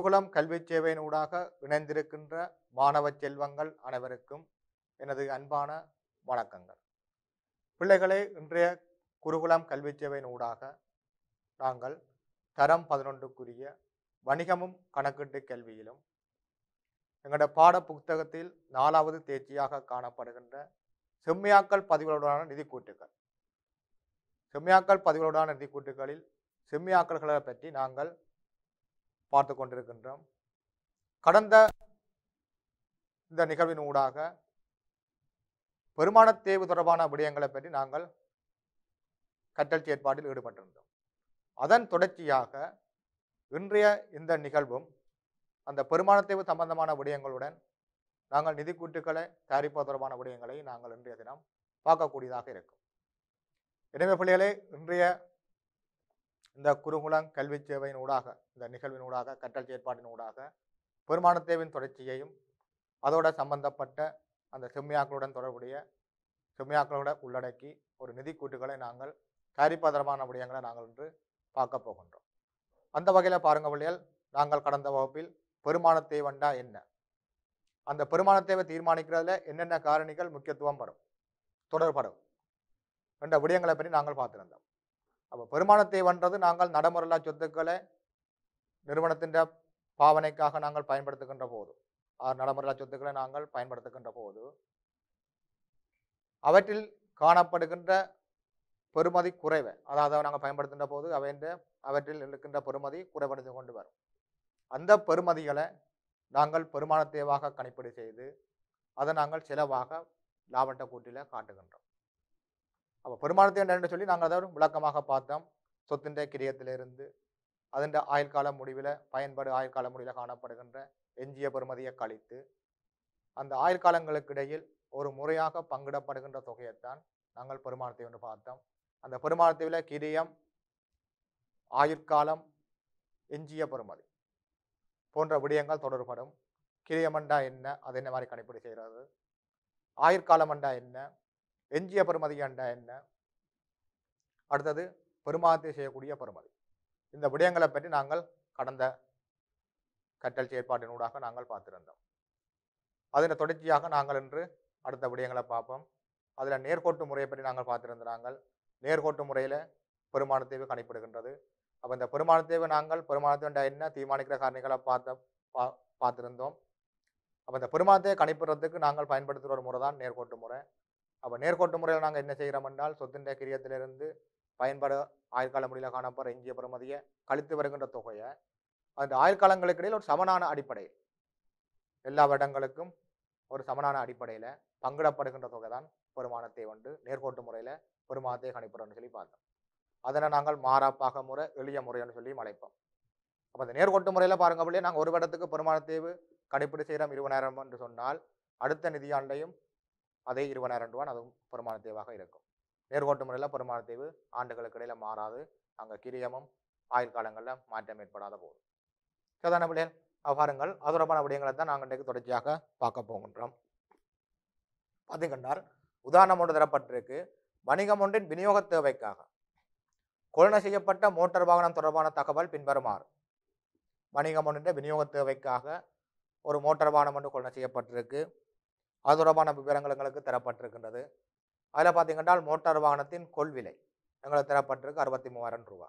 குருகுலம் கல்வி சேவையினூடாக இணைந்திருக்கின்ற மாணவ செல்வங்கள் அனைவருக்கும் எனது அன்பான வணக்கங்கள் பிள்ளைகளே இன்றைய குருகுலம் கல்வி சேவையினூடாக நாங்கள் தரம் பதினொன்றுக்குரிய வணிகமும் கணக்கீட்டு கல்வியிலும் எங்களோட பாட புத்தகத்தில் நாலாவது தேர்ச்சியாக காணப்படுகின்ற செம்மியாக்கள் பதிவுகளுடனான நிதி கூட்டுகள் செம்மியாக்கள் பதிவுகளுடனான நிதி கூட்டுகளில் செம்மியாக்கல்களை பற்றி நாங்கள் பார்த்து கொண்டிருக்கின்றோம் கடந்த இந்த நிகழ்வின் ஊடாக பெருமான தேவு தொடர்பான விடயங்களை பற்றி நாங்கள் கட்டல் செயற்பாட்டில் ஈடுபட்டிருந்தோம் அதன் தொடர்ச்சியாக இன்றைய இந்த நிகழ்வும் அந்த பெருமான தேவு சம்பந்தமான விடயங்களுடன் நாங்கள் நிதி கூட்டுக்களை தயாரிப்பது தொடர்பான விடயங்களை நாங்கள் இன்றைய தினம் பார்க்கக்கூடியதாக இருக்கும் எனவே பிள்ளைகளே இன்றைய இந்த குறுகுளம் கல்வி சேவையின் ஊடாக இந்த நிகழ்வின் ஊடாக கற்றல் செயற்பாட்டின் ஊடாக பெருமான தேவின் தொடர்ச்சியையும் அதோட சம்பந்தப்பட்ட அந்த செம்மியாக்களுடன் தொடர்புடைய செம்மியாக்களோட உள்ளடக்கி ஒரு நிதி கூட்டுகளை நாங்கள் தயாரிப்பதரமான விடயங்களை நாங்கள் இன்று பார்க்க போகின்றோம் அந்த வகையில் பாருங்க வழியால் நாங்கள் கடந்த வகுப்பில் பெருமான தேவண்டா என்ன அந்த பெருமான தேவை தீர்மானிக்கிறதுல என்னென்ன காரணிகள் முக்கியத்துவம் படும் தொடர்படும் என்ற விடயங்களை பற்றி நாங்கள் பார்த்துருந்தோம் அப்போ பெருமானத்தை வன்றது நாங்கள் நடைமுறையில்லா சொத்துக்களை நிறுவனத்தின் பாவனைக்காக நாங்கள் பயன்படுத்துகின்ற போது நடைமுறையில்லா சொத்துக்களை நாங்கள் பயன்படுத்துகின்ற போது அவற்றில் காணப்படுகின்ற பெருமதி குறைவை அதாவது நாங்கள் பயன்படுத்துகின்ற போது அவையின் அவற்றில் இருக்கின்ற பெருமதி குறைவடைந்து கொண்டு வரும் அந்த பெருமதிகளை நாங்கள் பெருமான தேவாக கணிப்பீடு செய்து அதை நாங்கள் செலவாக லாபட்ட கூட்டியில் காட்டுகின்றோம் அப்போ பெருமானத்தின் என்ன சொல்லி நாங்கள் அதாவது விளக்கமாக பார்த்தோம் சொத்தின் கிரியத்திலிருந்து அதன் ஆயுள் கால முடிவில் பயன்பாடு கால முடிவில் காணப்படுகின்ற எஞ்சிய பெருமதியை கழித்து அந்த ஆயுள் காலங்களுக்கு இடையில் ஒரு முறையாக பங்கிடப்படுகின்ற தொகையைத்தான் நாங்கள் பெருமானத்தை ஒன்று பார்த்தோம் அந்த பெருமானத்தை கிரியம் ஆயுட்காலம் எஞ்சிய பெருமதி போன்ற விடயங்கள் தொடர்படும் கிரியமண்டா என்ன அது என்ன மாதிரி கணிப்பீடு செய்கிறது ஆயுட்காலமண்டா என்ன எஞ்சிய பெருமதியாண்டா என்ன அடுத்தது பெருமாத்தை செய்யக்கூடிய பெருமதி இந்த விடயங்களை பற்றி நாங்கள் கடந்த கற்றல் செயற்பாட்டினூடாக நாங்கள் பார்த்திருந்தோம் அதில் தொடர்ச்சியாக நாங்கள் இன்று அடுத்த விடயங்களை பார்ப்போம் அதில் நேர்கோட்டு முறையை பற்றி நாங்கள் பார்த்துருந்த நாங்கள் நேர்கோட்டு முறையில் பெருமானத்தேவை கணிப்பிடுகின்றது அப்போ இந்த பெருமானத்தேவை நாங்கள் பெருமானத்தை என்ன தீர்மானிக்கிற காரணிகளை பார்த்த பா பார்த்துருந்தோம் அப்போ இந்த பெருமானத்தை கணிப்பிடுறதுக்கு நாங்கள் பயன்படுத்துகிற ஒரு முறை தான் நேர்கோட்டு முறை அப்போ நேர்கோட்டு முறையில் நாங்கள் என்ன செய்கிறோம் என்றால் சொத்துண்ட கிரியத்திலிருந்து பயன்பட ஆயுள்கால முறையில் காணப்படுற எஞ்சிய பெருமதியை கழித்து வருகின்ற தொகையை அந்த ஆயுள்காலங்களுக்கு இடையில் ஒரு சமனான அடிப்படை எல்லா வருடங்களுக்கும் ஒரு சமனான அடிப்படையில் பங்கிடப்படுகின்ற தொகை தான் பெருமானத்தை வந்து நேர்கோட்டு முறையில் பெருமானத்தை கணிப்புறோம்னு சொல்லி பார்த்தோம் அதனை நாங்கள் மாறாப்பாக முறை எளிய முறைன்னு சொல்லி அழைப்போம் அப்போ அந்த நேர்கோட்டு முறையில் பாருங்க அப்படியே நாங்கள் ஒரு வருடத்துக்கு பெருமானத்தேவு கடைப்பிடி செய்கிறோம் இருபதாயிரம் என்று சொன்னால் அடுத்த நிதியாண்டையும் அதே இருபதாயிரம் ரூபாய் அதுவும் பெருமாள் தேவாக இருக்கும் நேர்கோட்டு முறையில் பெருமாள் தேவு ஆண்டுகளுக்கு இடையில் மாறாது அங்கே கிரியமும் ஆயுள் காலங்களில் மாற்றம் ஏற்படாத போகும் சாதாரண பிள்ளைகள் அவ்வாறுங்கள் அது விடயங்களை தான் நாங்கள் இன்றைக்கு தொடர்ச்சியாக பார்க்க போகின்றோம் பார்த்துக்கண்டால் உதாரணம் ஒன்று தரப்பட்டிருக்கு வணிகம் ஒன்றின் விநியோக தேவைக்காக கொள்ளை செய்யப்பட்ட மோட்டார் வாகனம் தொடர்பான தகவல் பின்வருமாறு வணிகம் ஒன்றின் விநியோக தேவைக்காக ஒரு மோட்டார் வாகனம் ஒன்று கொள்ளை செய்யப்பட்டிருக்கு அது தொடர்பான விவரங்கள் எங்களுக்கு தரப்பட்டிருக்கின்றது அதில் பார்த்தீங்கன்னா மோட்டார் வாகனத்தின் கொள்விலை எங்களுக்கு தரப்பட்டிருக்கு அறுபத்தி மூவாயிரம் ரூபா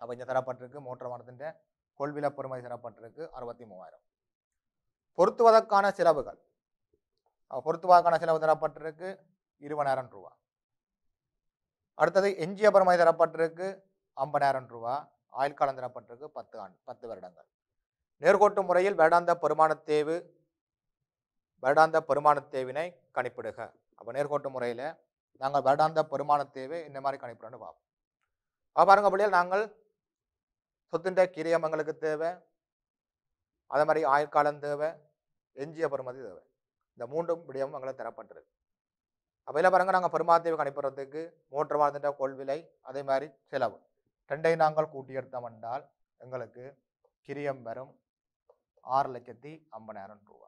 அப்போ இங்கே தரப்பட்டிருக்கு மோட்டார் வாகனத்தின் கொள்விலை பெறுமதி தரப்பட்டிருக்கு அறுபத்தி மூவாயிரம் பொருத்துவதற்கான செலவுகள் பொருத்துவதற்கான செலவு தரப்பட்டிருக்கு இருபதாயிரம் ரூபா அடுத்தது எஞ்சிய பெருமதி தரப்பட்டிருக்கு ஐம்பதாயிரம் ரூபா ஆயுள் காலம் தரப்பட்டிருக்கு பத்து ஆண்டு பத்து வருடங்கள் நேர்கோட்டு முறையில் வேடாந்த பெருமான தேவு வருடாந்த பெருமான தேவினை கணிப்பிடுக அப்போ நேர்கோட்டு முறையில் நாங்கள் வருடாந்த பெருமான தேவை இந்த மாதிரி கணிப்பிடன்னு பார்ப்போம் அப்போ பாருங்க அப்படியே நாங்கள் சொத்துண்ட கிரியமங்களுக்கு தேவை அதே மாதிரி ஆயுட்காலம் தேவை எஞ்சிய பெருமதி தேவை இந்த மூன்றும் விடயமும் எங்களை தரப்பட்டிருக்கு அப்போ இல்லை பாருங்கள் நாங்கள் தேவை கணிப்பிடுறதுக்கு மோட்டர் வாழ்ந்த கொள்விலை அதே மாதிரி செலவு ரெண்டையும் நாங்கள் கூட்டி எடுத்தோம் என்றால் எங்களுக்கு கிரியம் வரும் ஆறு லட்சத்தி ஐம்பதாயிரம் ரூபா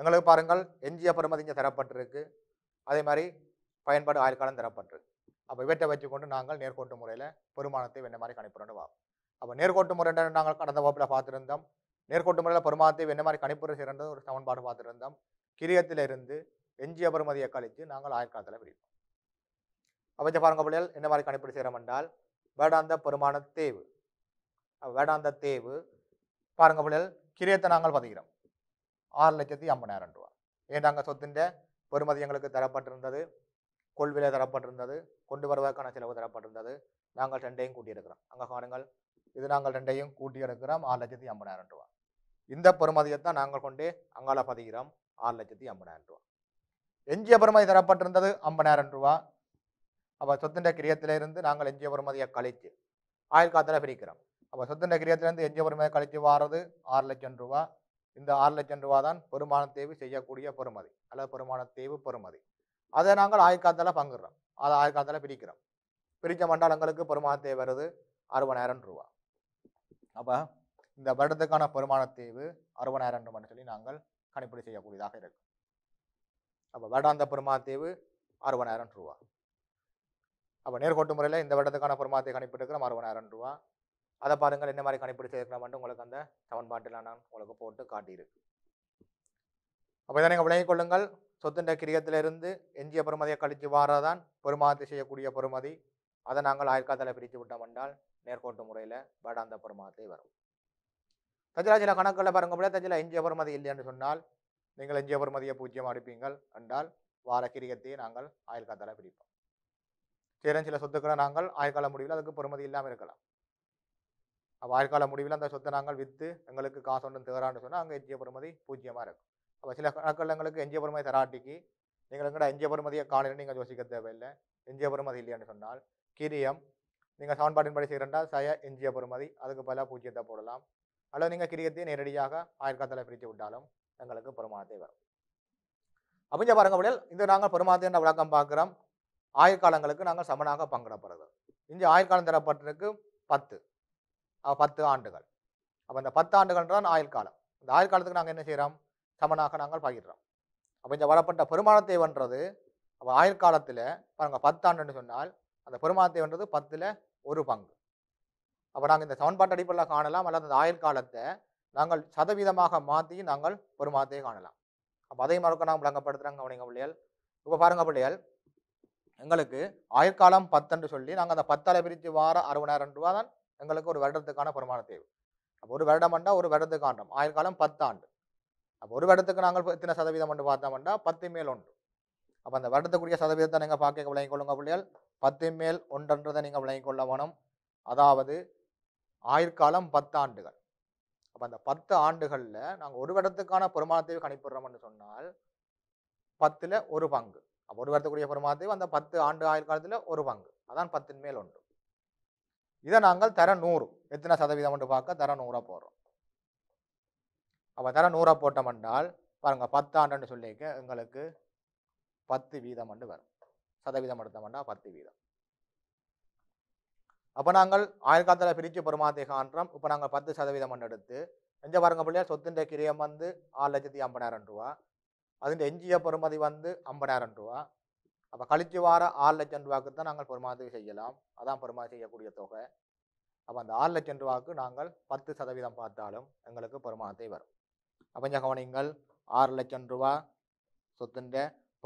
எங்களுக்கு பாருங்கள் எஞ்சிய பெருமதிங்க தரப்பட்டிருக்கு அதே மாதிரி பயன்பாடு ஆயுட்காலம் தரப்பட்டிருக்கு அப்போ இவற்றை வச்சுக்கொண்டு நாங்கள் நேர்கோட்டு முறையில் பெருமானத்தை என்ன மாதிரி கணிப்புறோன்னு வா அப்போ நேர்கோட்டு முறை நாங்கள் கடந்த வகுப்பில் பார்த்துருந்தோம் நேர்கோட்டு முறையில் பெருமானத்தை என்ன மாதிரி கணிப்புற சிறந்த ஒரு சமன்பாடு பார்த்துருந்தோம் கிரியத்தில் இருந்து எஞ்சிய பெருமதியை கழித்து நாங்கள் ஆயுட்காலத்தில் பிரிப்போம் அப்போ பாருங்க பிள்ளைகள் என்ன மாதிரி கணிப்பீடு செய்கிறோம் என்றால் வேடாந்த பெருமான தேவு வேடாந்த தேவு பாருங்க பிள்ளைகள் கிரியத்தை நாங்கள் பதிக்கிறோம் ஆறு லட்சத்தி ஐம்பதாயிரம் ரூபா ஏன்டா அங்கே சொத்தின் பெருமதி எங்களுக்கு தரப்பட்டிருந்தது கொள்விலை தரப்பட்டிருந்தது கொண்டு வருவதற்கான செலவு தரப்பட்டிருந்தது நாங்கள் ரெண்டையும் கூட்டியிருக்கிறோம் அங்கே காணுங்கள் இது நாங்கள் ரெண்டையும் கூட்டியிருக்கிறோம் ஆறு லட்சத்தி ஐம்பதாயிரம் ரூபா இந்த பெருமதியை தான் நாங்கள் கொண்டு அங்கால பதிகிறோம் ஆறு லட்சத்தி ஐம்பதாயிரம் ரூபா எஞ்சிய பெருமதி தரப்பட்டிருந்தது ஐம்பதாயிரம் ரூபா அப்போ சொத்தின் கிரியத்திலிருந்து நாங்கள் எஞ்சிய பெருமதியை கழித்து ஆயுள் காத்தில் பிரிக்கிறோம் அப்போ சொத்துன்ற கிரியத்திலிருந்து எஞ்சிய பெருமதியை கழித்து வாரது ஆறு லட்சம் ரூபா இந்த ஆறு லட்சம் ரூபா தான் பெருமான தேவை செய்யக்கூடிய பெறுமதி அல்லது பெருமான தேவை பெறுமதி அதை நாங்கள் ஆயிரக்காலத்தில் பங்குறோம் அதை ஆயிரக்காலத்தில் பிரிக்கிறோம் பிரித்த மண்டலங்களுக்கு பெருமான தேவை வருது அறுபதாயிரம் ரூபா அப்போ இந்த வருடத்துக்கான பெருமான தேவை அறுபதாயிரம் ரூபான்னு சொல்லி நாங்கள் கணிப்பீடு செய்யக்கூடியதாக இருக்கும் அப்போ வருடாந்த பெருமான தேவை அறுபதாயிரம் ரூபா அப்போ நேர்கோட்டு முறையில் இந்த வருடத்துக்கான கணிப்பிட்டு இருக்கிறோம் அறுபதாயிரம் ரூபா அதை பாருங்கள் என்ன மாதிரி கண்டுபிடிச்சு மட்டும் உங்களுக்கு அந்த சமன்பாட்டில் நான் உங்களுக்கு போட்டு காட்டியிருக்கு அப்போ இதை நீங்கள் விளங்கிக் கொள்ளுங்கள் சொத்துண்ட கிரியத்திலிருந்து எஞ்சிய பெருமதியை கழித்து வாரதான் பெருமாதி செய்யக்கூடிய பெருமதி அதை நாங்கள் ஆயிரக்காத்தில் பிரித்து விட்டோம் என்றால் நேர்கோட்டு முறையில் வேடாந்த பெருமாத்தை வரும் தஞ்சிலா சில கணக்கில் பாருங்க போல தஞ்சில எஞ்சிய பெருமதி இல்லைன்னு சொன்னால் நீங்கள் எஞ்சிய பெருமதியை பூஜ்ஜியம் அடிப்பீங்கள் என்றால் வார கிரியத்தை நாங்கள் ஆயிரக்காத்தில் பிரிப்போம் சேரன் சில சொத்துக்களை நாங்கள் ஆயுக்கால முடிவில் அதுக்கு பெருமதி இல்லாமல் இருக்கலாம் வாழ்க்கால முடிவில் அந்த சொத்தை நாங்கள் விற்று எங்களுக்கு காசு ஒன்றும் தேரான்னு சொன்னால் அங்கே எஞ்சிய பெருமதி பூஜ்ஜியமாக இருக்கும் அப்போ சில கணக்கில் எங்களுக்கு எஞ்சிய பெருமதி தராட்டிக்கு நீங்கள் எங்கட எஞ்சிய பெருமதியை காணலன்னு நீங்கள் யோசிக்க தேவையில்லை எஞ்சிய பெருமதி இல்லையான்னு சொன்னால் கிரியம் நீங்கள் சவன்பாட்டின்படி செய்கிறண்டா சய எஞ்சிய பெருமதி அதுக்கு பல பூஜ்ஜியத்தை போடலாம் அல்லது நீங்கள் கிரியத்தை நேரடியாக ஆயுர்காலத்தில் பிரித்து விட்டாலும் எங்களுக்கு பெருமானத்தை வரும் அப்படிஞ்ச பாருங்க அப்படியே இந்த நாங்கள் பெருமானத்தை என்ற விளக்கம் பார்க்குறோம் ஆயுர்காலங்களுக்கு நாங்கள் சமனாக பங்கிடப்படுறது இங்கே ஆயுர்காலம் தரப்பட்டிருக்கு பத்து பத்து ஆண்டுகள் அப்போ இந்த பத்து ஆண்டுகள் தான் ஆயுள் காலம் இந்த ஆயுள் காலத்துக்கு நாங்கள் என்ன செய்கிறோம் சமனாக நாங்கள் பகிர்றோம் அப்போ இந்த வரப்பட்ட பெருமானத்தை வென்றது அப்போ ஆயுள் காலத்தில் பாருங்கள் பத்து ஆண்டுன்னு சொன்னால் அந்த பெருமானத்தை வென்றது பத்தில் ஒரு பங்கு அப்போ நாங்கள் இந்த சமன்பாட்டு அடிப்படையில் காணலாம் அல்லது அந்த ஆயுள் காலத்தை நாங்கள் சதவீதமாக மாற்றி நாங்கள் பெருமானத்தை காணலாம் அப்போ அதை மறுக்க நாங்கள் விளங்கப்படுத்துகிறாங்க கவனிங்க பிள்ளைகள் இப்போ பாருங்க பிள்ளைகள் எங்களுக்கு ஆயுள் காலம் பத்துன்னு சொல்லி நாங்கள் அந்த பத்தலை பிரித்து வார அறுபதாயிரம் ரூபா தான் எங்களுக்கு ஒரு வருடத்துக்கான பிரமாண தேவை அப்போ ஒரு வருடம்ண்டா ஒரு வருடத்துக்கு ஆண்டம் ஆயிரக்காலம் பத்தாண்டு அப்போ ஒரு வருடத்துக்கு நாங்கள் எத்தனை சதவீதம் ஒன்று பார்த்தோம்னா பத்து மேல் ஒன்று அப்போ அந்த வருடத்துக்குரிய சதவீதத்தை நீங்கள் பார்க்க விளங்கிக் கொள்ளுங்க பிள்ளைகள் பத்து மேல் ஒன்றுன்றதை நீங்கள் விளங்கிக் கொள்ள வேணும் அதாவது ஆயிர்காலம் பத்து ஆண்டுகள் அப்போ அந்த பத்து ஆண்டுகளில் நாங்கள் ஒரு வருடத்துக்கான பெருமானத்தை கணிப்பிடுறோம்னு சொன்னால் பத்தில் ஒரு பங்கு அப்போ ஒரு வருடத்துக்குரிய பெருமானத்தை அந்த பத்து ஆண்டு காலத்தில் ஒரு பங்கு அதான் பத்தின் மேல் ஒன்று இதை நாங்கள் தர நூறு எத்தனை சதவீதம்னு பார்க்க தர நூறாக போடுறோம் அப்போ தர நூறாக போட்ட என்றால் பாருங்கள் பத்தாண்டுன்னு சொல்லிக்க எங்களுக்கு பத்து வீதம் வந்து வரும் சதவீதம் எடுத்தோம்னா பத்து வீதம் அப்போ நாங்கள் ஆயிரக்காலத்தில் பிரித்து பெருமாத்தை காண்றோம் இப்போ நாங்கள் பத்து சதவீதம் மண் எடுத்து எஞ்ச பாருங்க பிள்ளையா சொத்துன்ற கிரியம் வந்து ஆறு லட்சத்தி ஐம்பதாயிரம் ரூபா அதுன்ற எஞ்சிய பெறுமதி வந்து ஐம்பதாயிரம் ரூபா அப்போ கழிச்சு வார ஆறு லட்சம் ரூபாய்க்கு தான் நாங்கள் பெருமாதிரி செய்யலாம் அதான் பெருமாதிரி செய்யக்கூடிய தொகை அப்போ அந்த ஆறு லட்சம் ரூபாய்க்கு நாங்கள் பத்து சதவீதம் பார்த்தாலும் எங்களுக்கு பெருமானத்தை வரும் அப்போ இந்த கவனிங்கள் ஆறு லட்சம் ரூபா சொத்துன்ற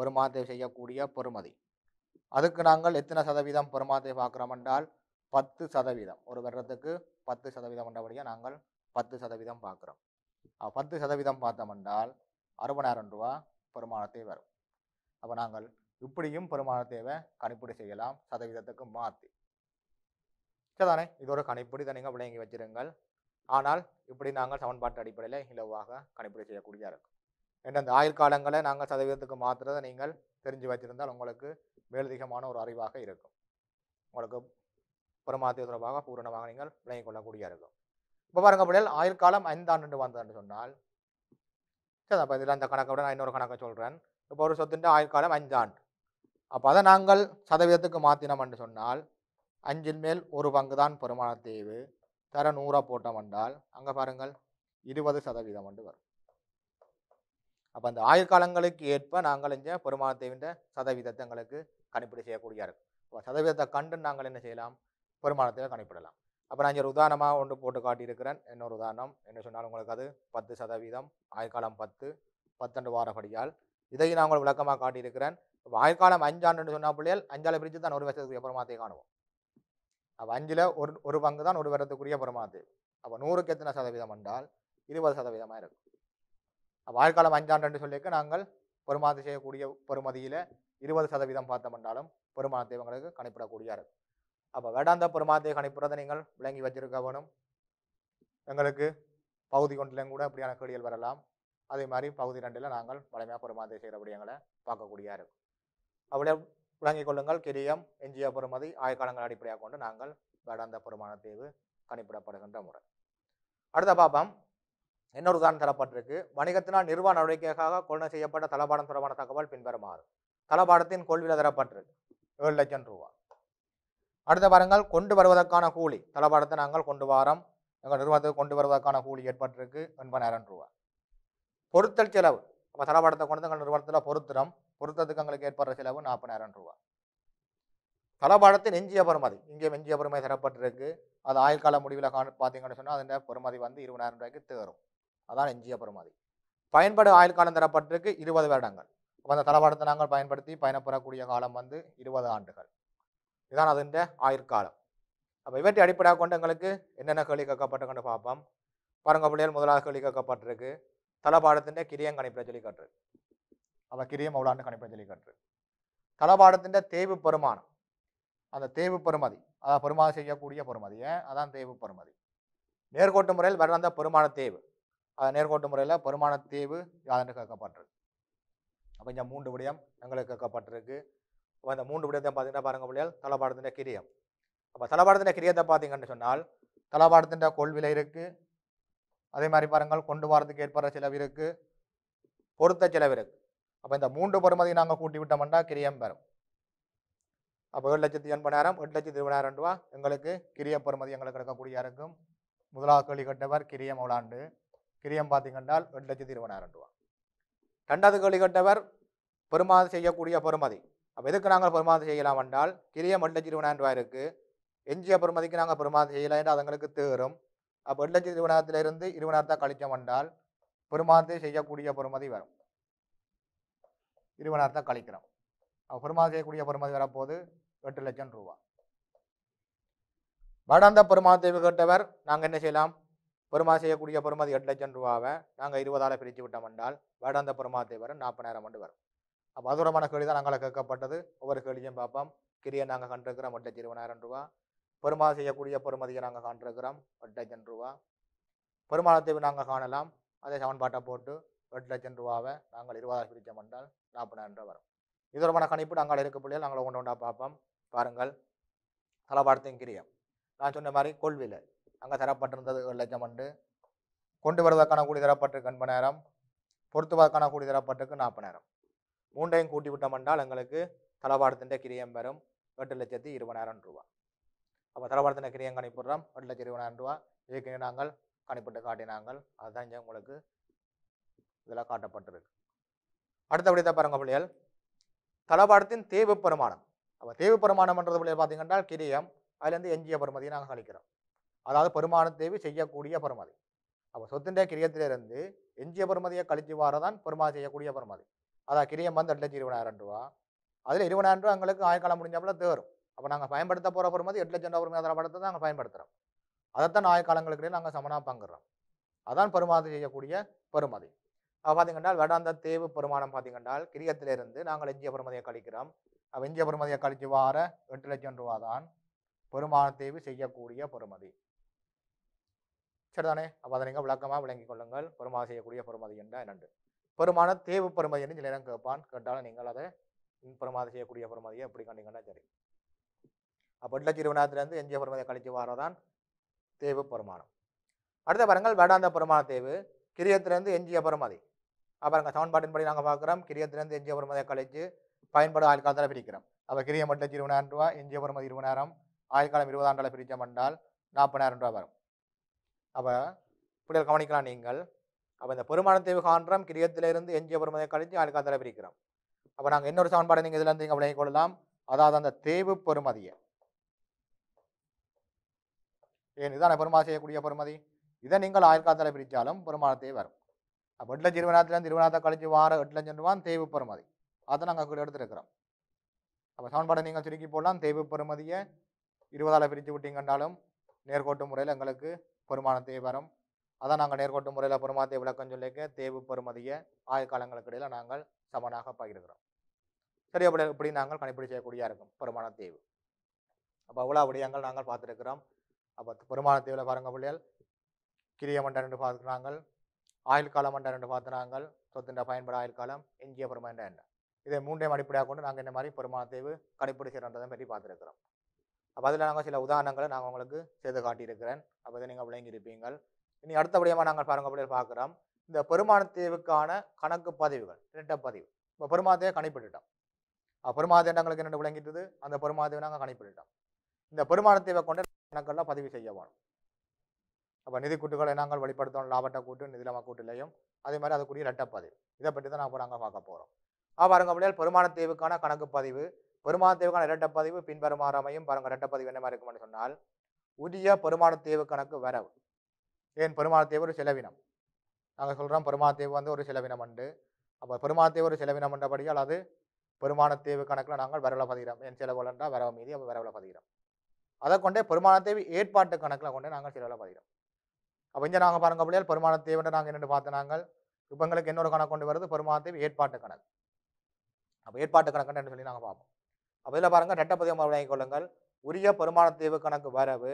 பெருமானத்தை செய்யக்கூடிய பெருமதி அதுக்கு நாங்கள் எத்தனை சதவீதம் பெருமாதிரி பார்க்குறோம் என்றால் பத்து சதவீதம் ஒரு வருடத்துக்கு பத்து சதவீதம் என்றபடியாக நாங்கள் பத்து சதவீதம் பார்க்குறோம் பத்து சதவீதம் பார்த்தோம் என்றால் அறுபதாயிரம் ரூபா பெருமானத்தை வரும் அப்போ நாங்கள் இப்படியும் பெருமான தேவை கணிப்பீடு செய்யலாம் சதவீதத்துக்கு மாற்றி சரிதானே இதோட கணிப்பீடு இதை நீங்கள் விளங்கி வச்சிருங்கள் ஆனால் இப்படி நாங்கள் சமன்பாட்டு அடிப்படையில் இலவாக கணிப்பீடு செய்யக்கூடியதாக இருக்கும் என்ன அந்த ஆயுள் காலங்களை நாங்கள் சதவீதத்துக்கு மாற்றுறதை நீங்கள் தெரிஞ்சு வச்சிருந்தால் உங்களுக்கு மேலதிகமான ஒரு அறிவாக இருக்கும் உங்களுக்கு பெருமாத்திய தொடர்பாக பூரணமாக நீங்கள் விளங்கிக் கொள்ளக்கூடிய இருக்கும் இப்போ பாருங்க அப்படியே ஆயுள் காலம் ஐந்தாண்டு வந்ததுன்னு சொன்னால் சரி அப்போ இதில் அந்த கணக்கை விட நான் இன்னொரு கணக்கை சொல்கிறேன் இப்போ ஒரு சொத்துட்டு ஆயுள் காலம் அஞ்சாண்டு அப்போ அதை நாங்கள் சதவீதத்துக்கு மாற்றினோம் என்று சொன்னால் அஞ்சின் மேல் ஒரு பங்கு தான் பெருமான தேவு தர நூறாக போட்டோம் என்றால் அங்கே பாருங்கள் இருபது சதவீதம் வந்து வரும் அப்போ அந்த ஆயுர்காலங்களுக்கு ஏற்ப நாங்கள் இந்த பெருமான தேவின்ற சதவீதத்தை எங்களுக்கு கணிப்பீடு செய்யக்கூடிய இருக்கும் இப்போ சதவீதத்தை கண்டு நாங்கள் என்ன செய்யலாம் பெருமானத்தை கணிப்பிடலாம் அப்போ நான் ஒரு உதாரணமாக ஒன்று போட்டு காட்டியிருக்கிறேன் இன்னொரு உதாரணம் என்ன சொன்னாலும் உங்களுக்கு அது பத்து சதவீதம் ஆயுர்காலம் பத்து பத்தெண்டு வாரப்படியால் இதை நான் உங்களுக்கு விளக்கமாக காட்டியிருக்கிறேன் வாய்க்காலம் அஞ்சாண்டுன்னு சொன்னா பிள்ளைகள் அஞ்சாலை பிரித்து தான் ஒரு வருஷத்துக்குரிய பரமாத்தையை காணுவோம் அப்ப அஞ்சில் ஒரு ஒரு பங்கு தான் ஒரு வருடத்துக்குரிய பரமாத்தே அப்போ நூறுக்கு எத்தனை சதவீதம் என்றால் இருபது சதவீதம் இருக்கும் வாய்க்காலம் அஞ்சாண்டுன்னு சொல்லிக்க நாங்கள் பெருமாத்து செய்யக்கூடிய பெருமதியில் இருபது சதவீதம் பார்த்தோம் என்றாலும் பெருமானத்தை இவங்களுக்கு கணிப்பிடக்கூடிய இருக்கும் அப்போ வேடாந்த பெருமாத்தை கணிப்பிடுறதை நீங்கள் விளங்கி வச்சிருக்க வேணும் எங்களுக்கு பகுதி கொண்டிலும் கூட அப்படியான கேள்விகள் வரலாம் அதே மாதிரி பகுதி ரெண்டில் நாங்கள் வளமையாக பெருமாத்தை செய்கிற விடயங்களை பார்க்கக்கூடியா இருக்கும் அவளை விளங்கிக் கொள்ளுங்கள் கிரியம் எஞ்சிய பெறுமதி ஆயக்காலங்கள் அடிப்படையாக கொண்டு நாங்கள் வேடாந்த பெருமான தீவு கணிப்பிடப்படுகின்ற முறை அடுத்த பாப்பம் இன்னொரு தான் தரப்பட்டிருக்கு வணிகத்தினால் நிர்வாக நடவடிக்கைக்காக கொள்கை செய்யப்பட்ட தளபாடம் தொடர்பான தகவல் பின்வருமாறு தளபாடத்தின் கொள்வில தரப்பட்டிருக்கு ஏழு லட்சம் ரூபா அடுத்த பாருங்கள் கொண்டு வருவதற்கான கூலி தளபாடத்தை நாங்கள் கொண்டு வாரம் எங்கள் நிறுவனத்துக்கு கொண்டு வருவதற்கான கூலி ஏற்பட்டிருக்கு ஒன்பதாயிரம் ரூபா பொருத்தல் செலவு அப்போ தளவாடத்தை கொண்டு எங்கள் நிறுவனத்தில் பொருத்துறோம் பொருத்தத்துக்கு எங்களுக்கு ஏற்படுற செலவு நாற்பதாயிரம் ரூபா தளபாடத்தின் நெஞ்சிய பெருமதி இங்கே எஞ்சிய பெருமை தரப்பட்டிருக்கு அது ஆயுள் கால முடிவில் காண பார்த்தீங்கன்னு சொன்னால் அதன் பெறுமதி வந்து இருபதாயிரம் ரூபாய்க்கு தேரும் அதான் நெஞ்சிய பெருமதி பயன்பாடு ஆயுள் காலம் தரப்பட்டிருக்கு இருபது வருடங்கள் அப்போ அந்த தளபாடத்தை நாங்கள் பயன்படுத்தி பயணப்பெறக்கூடிய காலம் வந்து இருபது ஆண்டுகள் இதுதான் அதன் ஆயுட்காலம் அப்போ இவற்றை அடிப்படையாக கொண்டு எங்களுக்கு என்னென்ன கேள்வி கேட்கப்பட்டிருக்குன்னு பார்ப்போம் பரங்க பிள்ளைகள் முதலாக கேள்வி கேட்கப்பட்டிருக்கு തലപാഠത്തിൻ്റെ കിരിയം കണിപ്പിട ചൊല്ലിക്കാട്ട് അവ കിരിയം അവളാണ്ട് കണിപ്പിട ചൊല്ലിക്കാട്ട് தளபாடத்தின் தேவு பெருமானம் அந்த தேவு பெருமதி அதான் பெருமாள் செய்யக்கூடிய பெருமதி ஏன் அதான் தேவு பெருமதி நேர்கோட்டு முறையில் வருடாந்த பெருமான தேவு அது நேர்கோட்டு முறையில் பெருமான தேவு யாதென்று கேட்கப்பட்டிருக்கு அப்போ இந்த மூன்று விடயம் எங்களுக்கு கேட்கப்பட்டிருக்கு இப்போ இந்த மூன்று விடயத்தை பார்த்தீங்கன்னா பாருங்கள் பிள்ளைகள் தலபாடத்தின் கிரியம் அப்போ தலபாடத்தின் கிரியத்தை பார்த்தீங்கன்னு சொன்னால் தளபாடத்தின் கொள்விலை இருக்குது அதே மாதிரி பாருங்கள் கொண்டு வரதுக்கு ஏற்படுற செலவு இருக்குது பொருத்த செலவு இருக்குது அப்போ இந்த மூன்று பெறுமதி நாங்கள் கூட்டி விட்டோம்னா கிரியம் பெறும் அப்போ ஏழு லட்சத்தி எண்பதாயிரம் எட்டு லட்சத்தி இருபதாயிரம் ரூபா எங்களுக்கு கிரிய பெறுமதி எங்களுக்கு இருக்கக்கூடிய இருக்கும் முதலாக கேள்வி கட்டவர் கிரியம் அவளாண்டு கிரியம் பார்த்தீங்கன்னா எட்டு லட்சத்தி இருபதாயிரம் ரூபா ரெண்டாவது கேள்வி கட்டவர் பெருமாதம் செய்யக்கூடிய பெருமதி அப்போ எதுக்கு நாங்கள் பெருமாதி செய்யலாம் என்றால் கிரியம் எட்டு லட்சத்தி இருபதாயிரம் ரூபாய் இருக்குது எஞ்சிய பெருமதிக்கு நாங்கள் பெருமாதி செய்யலாம் என்று அதுங்களுக்கு தேரும் அப்போ எண்ணச்சி இருபதாயிரத்திலிருந்து இருபதாயிரத்தா கழிச்சம் வந்தால் பெருமாந்து செய்யக்கூடிய பெருமதி வரும் இருபதாயிரத்தா கழிக்கிறோம் அப்போ பெருமாதம் செய்யக்கூடிய பெருமதி வரப்போது எட்டு லட்சம் ரூபா வடந்த பெருமாந்தேவி கேட்டவர் நாங்கள் என்ன செய்யலாம் பெருமா செய்யக்கூடிய பெருமதி எட்டு லட்சம் ரூபாவை நாங்கள் இருபதாயிரம் பிரித்து விட்டோம் என்றால் வடந்த வரும் நாற்பதாயிரம் ஆண்டு வரும் அப்போ அதுரமான கேள்வி தான் நாங்களை கேட்கப்பட்டது ஒவ்வொரு கேள்வியும் பார்ப்போம் கிரியை நாங்கள் கண்டிருக்கிறோம் எட்டு லட்சம் இருபதாயிரம் ரூபா பெருமாள் செய்யக்கூடிய பெருமதியை நாங்கள் காண்டிருக்கிறோம் எட்டு லட்சம் ரூபா பெருமாளத்தை நாங்கள் காணலாம் அதே சமன்பாட்டை போட்டு எட்டு லட்சம் ரூபாவை நாங்கள் இருபதாயிரம் பிரித்தோம் என்றால் நாற்பதாயிரம் ரூபா வரும் இது தொடர்பான கணிப்பு நாங்கள் இருக்க பிள்ளைகள் நாங்கள் ஒன்று ஒன்றா பார்ப்போம் பாருங்கள் தளபாடத்தையும் கிரியம் நான் சொன்ன மாதிரி கொள்வியில் அங்கே தரப்பட்டிருந்தது ஒரு லட்சம் அண்டு கொண்டு வருவதற்கான கூலி தரப்பட்டிருக்கு எண்பது நேரம் பொருத்துவதற்கான கூலி தரப்பட்டிருக்கு நாற்பது நேரம் மூன்றையும் கூட்டி விட்டோம் என்றால் எங்களுக்கு தளபாடத்தின் கிரியம் வரும் எட்டு லட்சத்தி இருபதாயிரம் ரூபா அப்போ தரவார்த்தின கிரியம் கணிப்பிடுறோம் எட்டு லட்சம் இருபதாயிரம் ரூபா ஏற்கனவே நாங்கள் கணிப்பிட்டு காட்டினாங்கள் அதுதான் இங்கே உங்களுக்கு இதில் காட்டப்பட்டிருக்கு அடுத்தபடி தான் பாருங்க பிள்ளைகள் தளபாடத்தின் தேவு பெருமானம் அப்போ தேவு பெருமானம்ன்றது பிள்ளைகள் பார்த்தீங்கன்னா கிரியம் அதுலேருந்து எஞ்சிய பெருமதியை நாங்கள் கழிக்கிறோம் அதாவது பெருமான தேவை செய்யக்கூடிய பெருமதி அப்போ சொத்தின்ற கிரியத்திலிருந்து எஞ்சிய பெருமதியை கழிச்சு வாரதான் பெருமாள் செய்யக்கூடிய பெருமதி அதான் கிரியம் வந்து ரெண்டு லட்சம் இருபதாயிரம் ரூபா அதில் இருபதாயிரம் ரூபா எங்களுக்கு ஆயக்காலம் முடிஞ்சப்பல தேரும் அப்போ நாங்கள் பயன்படுத்த போகிற பொறுமதி எட்டு லட்சம் ரூபா பொறுமையாதார படத்தை நாங்கள் பயன்படுத்துகிறோம் அதைத்தான் நாய காலங்களுக்கிடையே நாங்கள் சமனாக பங்குறோம் அதான் பெருமாதம் செய்யக்கூடிய பெருமதி அப்போ பார்த்தீங்கன்னா வேடாந்த தேவு பெருமானம் பார்த்தீங்கன்னா கிரியத்திலிருந்து நாங்கள் எஞ்சிய பெருமதியை கழிக்கிறோம் வெஞ்சிய பெருமதியை கழித்து வார எட்டு லட்சம் ரூபா தான் பெருமான தேவு செய்யக்கூடிய பெருமதி சரிதானே அப்போ அதை நீங்கள் விளக்கமாக விளங்கிக் கொள்ளுங்கள் பெருமாதம் செய்யக்கூடிய பெருமதி என்றால் என்னண்டு பெருமான தேவு பெருமதி என்று சில நேரம் கேட்பான் கேட்டாலும் நீங்கள் அதை பெருமாதம் செய்யக்கூடிய பெருமதியை எப்படி கண்டிங்கன்னா சரி அப்போ இட்லச்சி எஞ்சிய பெருமதை கழிச்சு வாரதான் தேவு பெருமானம் அடுத்த பாருங்கள் வேடாந்த பெருமான தேவு கிரியத்திலேருந்து எஞ்சிய பெருமதி அப்புறம் சவன்பாட்டின்படி நாங்கள் பார்க்குறோம் கிரியத்திலேருந்து எஞ்சிய பெருமதை கழிச்சு பயன்படும் ஆயுள் காலத்தில் பிரிக்கிறோம் அப்போ கிரியம் எட்டு லட்சம் இருபதாயிரம் ரூபா எஞ்சிய பெருமதி இருபதாயிரம் ஆயுள் காலம் இருபதாண்டால் பிரித்தோம் என்றால் நாற்பதாயிரம் ரூபா வரும் அப்போ பிள்ளைகள் கவனிக்கலாம் நீங்கள் அப்போ இந்த பெருமான தேவு காண்றோம் கிரியத்திலேருந்து எஞ்சிய பெருமதியை ஆயுள் காலத்தில் பிரிக்கிறோம் அப்போ நாங்கள் இன்னொரு சவன்பாடை நீங்கள் இதில் இருந்து நீங்கள் விளங்கிக் கொள்ளலாம் அதாவது அந்த தேவு பெருமதியை ஏன் இதான பெருமா செய்யக்கூடிய பெருமதி இதை நீங்கள் ஆயிரக்காத்தில் பிரித்தாலும் பெருமானத்தை வரும் அப்போ எட்டு லட்சம் இருபதாயிரத்துலேருந்து இருபதாயிரத்தை கழிச்சு வார எட்டு லட்சம் ரூபான் தேய்வு பெருமதி அதை நாங்கள் கூட எடுத்துருக்கிறோம் அப்போ சமன்பாடை நீங்கள் சுருக்கி போடலாம் தேய்வு பெருமதியை இருபதால் பிரித்து விட்டீங்கன்னாலும் நேர்கோட்டு முறையில் எங்களுக்கு பெருமானத்தை வரும் அதை நாங்கள் நேர்கோட்டு முறையில் பெருமானத்தை விளக்கம் சொல்லிக்க தேய்வு பெருமதியை ஆயுக்காலங்களுக்கு இடையில் நாங்கள் சமனாக பகிர்கிறோம் சரி அப்படி இப்படி நாங்கள் செய்யக்கூடிய இருக்கும் பெருமான தேய்வு அப்போ அவ்வளோ விடயங்கள் நாங்கள் பார்த்துருக்கிறோம் அப்போ பெருமான தீவில் பாருங்க பிள்ளைகள் கிரிய என்று பார்க்குறாங்க ஆயுள் காலம் மண்டன்று பார்த்துறாங்க சொத்துன்ற பயன்பட ஆயுள் காலம் எஞ்சிய பெருமாண்ட என்ன இதை மூன்றையும் அடிப்படையாக கொண்டு நாங்கள் இந்த மாதிரி பெருமான தீவு கடைப்பிடிச்சிடன்றதை பற்றி பார்த்துருக்குறோம் அப்போ அதில் நாங்கள் சில உதாரணங்களை நாங்கள் உங்களுக்கு செய்து காட்டியிருக்கிறேன் அப்போ இதை நீங்கள் விளங்கியிருப்பீங்கள் இனி அடுத்தபடியாக நாங்கள் பாருங்க பிள்ளைகள் பார்க்குறோம் இந்த பெருமான தீவுக்கான கணக்கு பதிவுகள் பதிவு இப்போ பெருமாதையை கணிப்பிட்டுட்டோம் எங்களுக்கு என்ன விளங்கிட்டது அந்த பெருமாதேவை நாங்கள் கணிப்பிட்டுட்டோம் இந்த தீவை கொண்டு கணக்கெல்லாம் பதிவு செய்ய வேணும் அப்போ நிதி கூட்டுகளை நாங்கள் வெளிப்படுத்தணும் லாபட்ட கூட்டு நிதிலாம கூட்டுலையும் அதே மாதிரி அதுக்குரிய ரெட்டப்பதிவு இதை பற்றி தான் நாங்கள் நாங்கள் பார்க்க போகிறோம் ஆ பாருங்க அப்படியே பெருமான தேவுக்கான கணக்கு பதிவு பெருமான தேவுக்கான இரட்டப்பதிவு பின்வருமாறு அமையும் பாருங்கள் இரட்டப்பதிவு என்ன மாதிரி இருக்கும்னு சொன்னால் உரிய பெருமான தேவு கணக்கு வரவு ஏன் பெருமான தேவு ஒரு செலவினம் நாங்கள் சொல்கிறோம் பெருமான தேவு வந்து ஒரு செலவினம் உண்டு அப்போ பெருமான தேவு ஒரு செலவினம் என்றபடியால் அது பெருமான தேவு கணக்கில் நாங்கள் வரவில் பதிகிறோம் என் செலவு என்றால் வரவு மீதி அப்போ வரவில் பதிகிறோம் அதை கொண்டே பெருமான தேவி ஏற்பாட்டு கணக்கில் கொண்டே நாங்கள் திருவிழா பதிகிறோம் அப்போ இங்கே நாங்கள் பாருங்க பிள்ளைகள் பெருமான தேவைன்ற நாங்கள் என்னென்று பார்த்து நாங்கள் இப்போ இன்னொரு கணக்கு கொண்டு வருது பெருமான தேவி ஏற்பாட்டு கணக்கு அப்போ ஏற்பாட்டு கணக்குன்னு சொல்லி நாங்கள் பார்ப்போம் அப்போ இதில் பாருங்கள் ரெட்டப்பதியம் வழங்கிக் கொள்ளுங்கள் உரிய பெருமான தேவு கணக்கு வரவு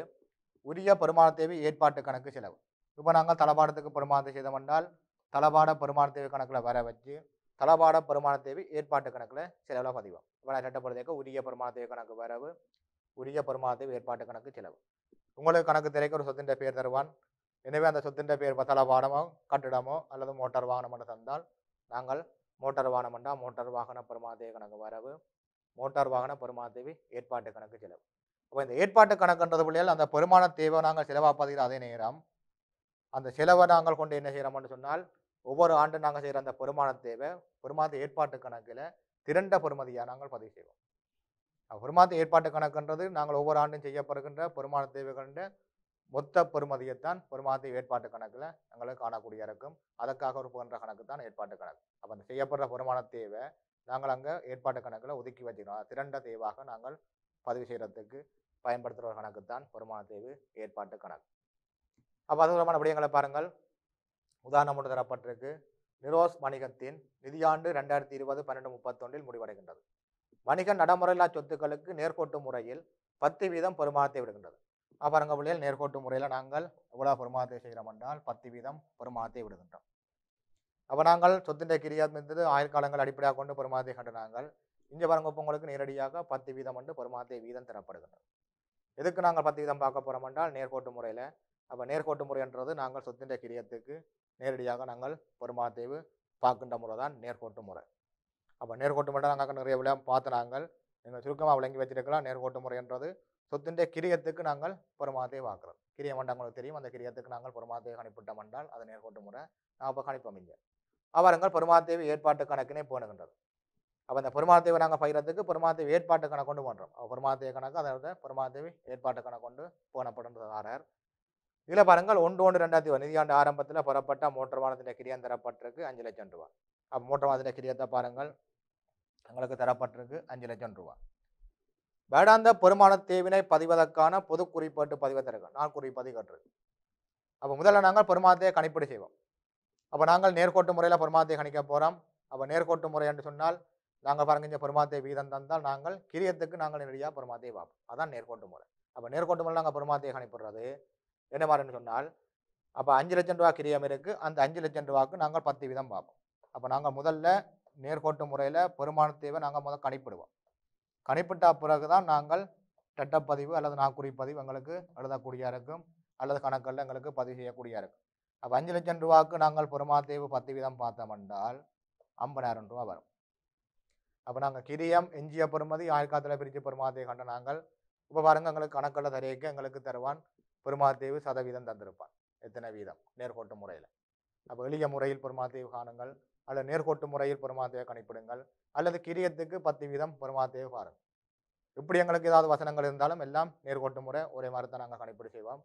உரிய பெருமான தேவி ஏற்பாட்டு கணக்கு செலவு இப்போ நாங்கள் தளபாடத்துக்கு பெருமானத்தை செய்தோம் என்றால் தளபாட பெருமான தேவை கணக்கில் வர வச்சு தளபாட பெருமான தேவை ஏற்பாட்டு கணக்கில் செலவில் பதிவோம் இப்போ ரெட்டப்படுறதுக்கு உரிய பெருமான தேவை கணக்கு வரவு உரிய பெருமாதேவ் ஏற்பாட்டு கணக்கு செலவு உங்களுக்கு கணக்கு திரைக்கு ஒரு சொத்தின் பேர் தருவான் எனவே அந்த சொத்தின் பேர் பத்தள வாகனமோ கட்டிடமோ அல்லது மோட்டார் வாகனம் என்று தந்தால் நாங்கள் மோட்டார் வாகனம் என்றால் மோட்டார் வாகன பெருமாதேவி கணக்கு வரவு மோட்டார் வாகன பெருமாதேவி ஏற்பாட்டு கணக்கு செலவு அப்போ இந்த ஏற்பாட்டு கணக்குன்றது பிள்ளையால் அந்த பெருமான தேவை நாங்கள் செலவாப்பதிகிற அதே நேரம் அந்த செலவை நாங்கள் கொண்டு என்ன செய்கிறோம்னு சொன்னால் ஒவ்வொரு ஆண்டும் நாங்கள் செய்கிற அந்த பெருமான தேவை பெருமாத ஏற்பாட்டு கணக்கில் திரண்ட பெருமதியாக நாங்கள் பதிவு செய்வோம் பெருமாத்த ஏற்பாட்டு கணக்குன்றது நாங்கள் ஒவ்வொரு ஆண்டும் செய்யப்படுகின்ற பெருமாள் தேவைகள் மொத்த பெருமதியைத்தான் பெருமாத்த ஏற்பாட்டு கணக்கில் நாங்கள் காணக்கூடிய இருக்கும் அதற்காக இருப்புகின்ற கணக்கு தான் ஏற்பாட்டு கணக்கு அப்போ அந்த செய்யப்படுற பெருமான தேவை நாங்கள் அங்கே ஏற்பாட்டு கணக்கில் ஒதுக்கி வச்சுக்கணும் திரண்ட தேவாக நாங்கள் பதிவு செய்கிறதுக்கு பயன்படுத்துகிற ஒரு கணக்கு தான் பெருமான தேவை ஏற்பாட்டு கணக்கு அப்போ அது விதமான விடயங்களை பாருங்கள் உதாரணம் ஒன்று தரப்பட்டிருக்கு நிரோஸ் வணிகத்தின் நிதியாண்டு ரெண்டாயிரத்தி இருபது பன்னெண்டு முப்பத்தொன்றில் முடிவடைகின்றது வணிக நடைமுறையில்லா சொத்துக்களுக்கு நேர்கோட்டு முறையில் பத்து வீதம் பெருமானத்தை விடுகின்றது அபரங்க விலையில் நேர்கோட்டு முறையில் நாங்கள் இவ்வளோ பெருமானத்தை செய்கிறோம் என்றால் பத்து வீதம் பெருமானத்தை விடுகின்றோம் அப்போ நாங்கள் சொத்தின் கிரியாத் மீது அடிப்படையாக கொண்டு பெருமானத்தை கட்டினாங்கள் இஞ்ச பொங்கலுக்கு நேரடியாக பத்து வீதம் என்று பெருமானத்தை வீதம் தரப்படுகின்றது எதுக்கு நாங்கள் பத்து வீதம் பார்க்க போகிறோம் என்றால் நேர்கோட்டு முறையில் அப்போ நேர்கோட்டு முறைன்றது நாங்கள் சொத்தின் கிரியத்துக்கு நேரடியாக நாங்கள் பெருமாத்தேவு பார்க்கின்ற முறை தான் நேர்கோட்டு முறை அப்போ நேர்கோட்டு மட்டும் நாங்கள் நிறைய விளையாட பார்த்து நாங்கள் நீங்கள் சுருக்கமாக விளங்கி வச்சிருக்கலாம் நேர்கோட்டு முறைன்றது சொத்துடைய கிரியத்துக்கு நாங்கள் பெருமாதே பார்க்குறோம் கிரிய மண்டங்களுக்கு தெரியும் அந்த கிரியத்துக்கு நாங்கள் பெருமாதேவி கணிப்பிட்டோம் என்றால் அது நேர்கோட்டு முறை நான் இப்போ கணிப்போம் இங்கே அவரங்கள் பெருமாதேவி ஏற்பாட்டு கணக்குனே போனுகின்றது அப்போ அந்த பெருமாதேவி நாங்கள் பயிரத்துக்கு பெருமாதேவி ஏற்பாட்டு கணக்கு கொண்டு அவள் பெருமாதேவி கணக்கு அதாவது பெருமாதேவி ஏற்பாட்டு கணக்கு கொண்டு போனப்படுறது ஆறார் இதில் பாருங்கள் ஒன்று ஒன்று ரெண்டாயிரத்தி நிதியாண்டு ஆரம்பத்தில் புறப்பட்ட மோட்டர் வாகனத்தின் கிரியம் தரப்பட்டிருக்கு அஞ்சு லட்சம் ரூபா அப்போ மோட்டர் வாகனத்தின் கிரியத்தை பாருங்கள் எங்களுக்கு தரப்பட்டிருக்கு அஞ்சு லட்சம் ரூபா வேடாந்த பெருமான தேவினை பதிவதற்கான பொது குறிப்பேட்டு பதிவதற்கு நான் குறிப்பதி கேட்டிருக்கு அப்போ முதல்ல நாங்கள் பெருமானத்தை கணிப்பீடு செய்வோம் அப்போ நாங்கள் நேர்கோட்டு முறையில் பெருமானத்தை கணிக்க போகிறோம் அப்போ நேர்கோட்டு முறை என்று சொன்னால் நாங்கள் பரங்கிஞ்ச பெருமாத்தை வீதம் தந்தால் நாங்கள் கிரியத்துக்கு நாங்கள் நேரடியாக பெருமாத்தையை பார்ப்போம் அதான் நேர்கோட்டு முறை அப்போ நேர்கோட்டு முறை நாங்கள் பெருமாத்தையை கணிப்பிடுறது என்ன மாதிரின்னு சொன்னால் அப்போ அஞ்சு லட்சம் ரூபா கிரியம் இருக்குது அந்த அஞ்சு லட்சம் ரூபாவுக்கு நாங்கள் பத்து வீதம் பார்ப்போம் அப்போ நாங்கள் முதல்ல நேர்கோட்டு முறையில் பெருமான தேவை நாங்கள் முதல் கணிப்பிடுவோம் கணிப்பிட்ட பிறகு தான் நாங்கள் பதிவு அல்லது நாக்குறி பதிவு எங்களுக்கு எழுதக்கூடிய இருக்கும் அல்லது கணக்கில் எங்களுக்கு பதிவு செய்யக்கூடிய இருக்கும் அப்போ அஞ்சு லட்சம் ரூபாவுக்கு நாங்கள் பெருமான தேவை பத்து வீதம் பார்த்தோம் என்றால் ஐம்பதாயிரம் ரூபா வரும் அப்போ நாங்கள் கிரியம் எஞ்சிய பெருமதி ஆயிரக்காத்தில் பிரித்து பெருமாதேவி கண்ட நாங்கள் இப்போ பாருங்க எங்களுக்கு கணக்கில் தரையக்கு எங்களுக்கு தருவான் பெருமாதேவி சதவீதம் தந்திருப்பான் எத்தனை வீதம் நேர்கோட்டு முறையில் அப்போ எளிய முறையில் பெருமாதேவி காணுங்கள் அல்லது நேர்கோட்டு முறையில் பெருமாத்தையை கணிப்பிடுங்கள் அல்லது கிரியத்துக்கு பத்து வீதம் பெருமாத்தையை பாருங்கள் இப்படி எங்களுக்கு ஏதாவது வசனங்கள் இருந்தாலும் எல்லாம் நேர்கோட்டு முறை ஒரே மாதிரி தான் நாங்கள் கணிப்பீடு செய்வோம்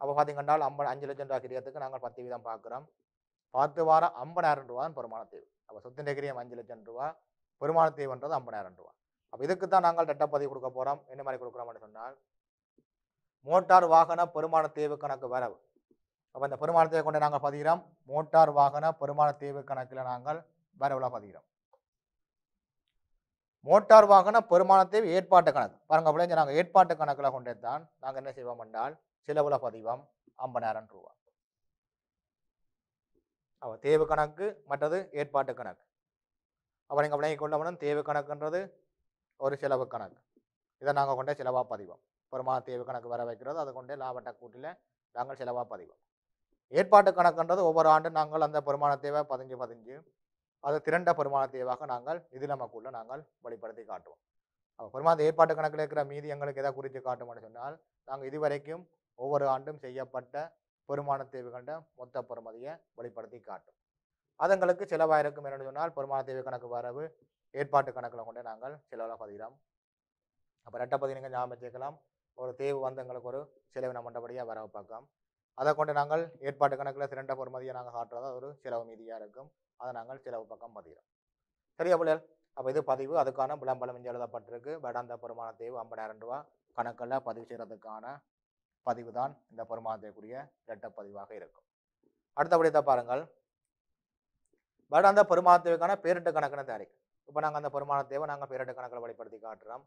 அப்போ பார்த்தீங்கன்னா ஐம்பது அஞ்சு லட்சம் ரூபா கிரியத்துக்கு நாங்கள் பத்து வீதம் பார்க்குறோம் பத்து வாரம் ஐம்பதாயிரம் ரூபா தான் பெருமான தேவை அப்போ சொத்து நெகிரியம் அஞ்சு லட்சம் ரூபா பெருமான தேவைன்றது ஐம்பதாயிரம் ரூபா அப்போ இதுக்கு தான் நாங்கள் டட்டப்பதி கொடுக்க போகிறோம் என்ன மாதிரி கொடுக்குறோம்னு சொன்னால் மோட்டார் வாகன பெருமான தேவை கணக்கு வரவு அப்போ இந்த பெருமானத்தை கொண்டு நாங்கள் பதிகிறோம் மோட்டார் வாகன பெருமான தேவை கணக்கில் நாங்கள் வரவில் பதிகிறோம் மோட்டார் வாகன பெருமான தேவை ஏற்பாட்டு கணக்கு பாருங்க பிள்ளைங்க நாங்கள் ஏற்பாட்டு கணக்கில் கொண்டே தான் நாங்கள் என்ன செய்வோம் என்றால் செலவுல பதிவம் ஐம்பதாயிரம் ரூபா அவள் தேவை கணக்கு மற்றது ஏற்பாட்டு கணக்கு அப்புறம் எங்கள் பிள்ளைங்க கொண்டவனும் தேவை கணக்குன்றது ஒரு செலவு கணக்கு இதை நாங்கள் கொண்டே செலவாக பதிவோம் பெருமான தேவை கணக்கு வர வைக்கிறது அது கொண்டே லாபட்ட கூட்டில் நாங்கள் செலவாக பதிவோம் ஏற்பாட்டு கணக்குன்றது ஒவ்வொரு ஆண்டும் நாங்கள் அந்த பெருமான தேவை பதிஞ்சு பதிஞ்சு அது திரண்ட பெருமான தேவாக நாங்கள் இது நமக்குள்ளே நாங்கள் வெளிப்படுத்தி காட்டுவோம் அப்போ பெருமாந்த ஏற்பாட்டு கணக்கில் இருக்கிற மீதி எங்களுக்கு எதை குறித்து காட்டும்னு சொன்னால் நாங்கள் இதுவரைக்கும் ஒவ்வொரு ஆண்டும் செய்யப்பட்ட பெருமான கண்ட மொத்த பெருமதியை வெளிப்படுத்தி காட்டும் அதுங்களுக்கு செலவாயிருக்கும் என்னென்னு சொன்னால் பெருமான தேவை கணக்கு வரவு ஏற்பாட்டு கணக்கில் கொண்டு நாங்கள் செலவில் பதிகிறோம் அப்போ ரெட்டை பதினீங்க ஞாபகம் சேர்க்கலாம் ஒரு தேவு வந்து எங்களுக்கு ஒரு செலவினம் மண்டபடியாக வரவு பார்க்கலாம் அதை கொண்டு நாங்கள் ஏற்பாட்டு கணக்கில் சிறண்ட பொறுமதியை நாங்கள் காட்டுறதா ஒரு செலவு மீதியாக இருக்கும் அதை நாங்கள் செலவு பக்கம் பதிகிறோம் சரியா பிள்ளை அப்போ இது பதிவு அதுக்கான விளம்பரம் இங்கே எழுதப்பட்டிருக்கு வேடாந்த பெருமான தேவை ஐம்பதாயிரம் ரூபா கணக்கில் பதிவு செய்கிறதுக்கான பதிவு தான் இந்த பெருமானத்தைக்குரிய இரட்ட பதிவாக இருக்கும் அடுத்தபடியத்தை பாருங்கள் பெருமான தேவைக்கான பேரிட்டு கணக்குன்னு தயாரி இப்போ நாங்கள் அந்த தேவை நாங்கள் பேரிட்டு கணக்கில் வெளிப்படுத்தி காட்டுறோம்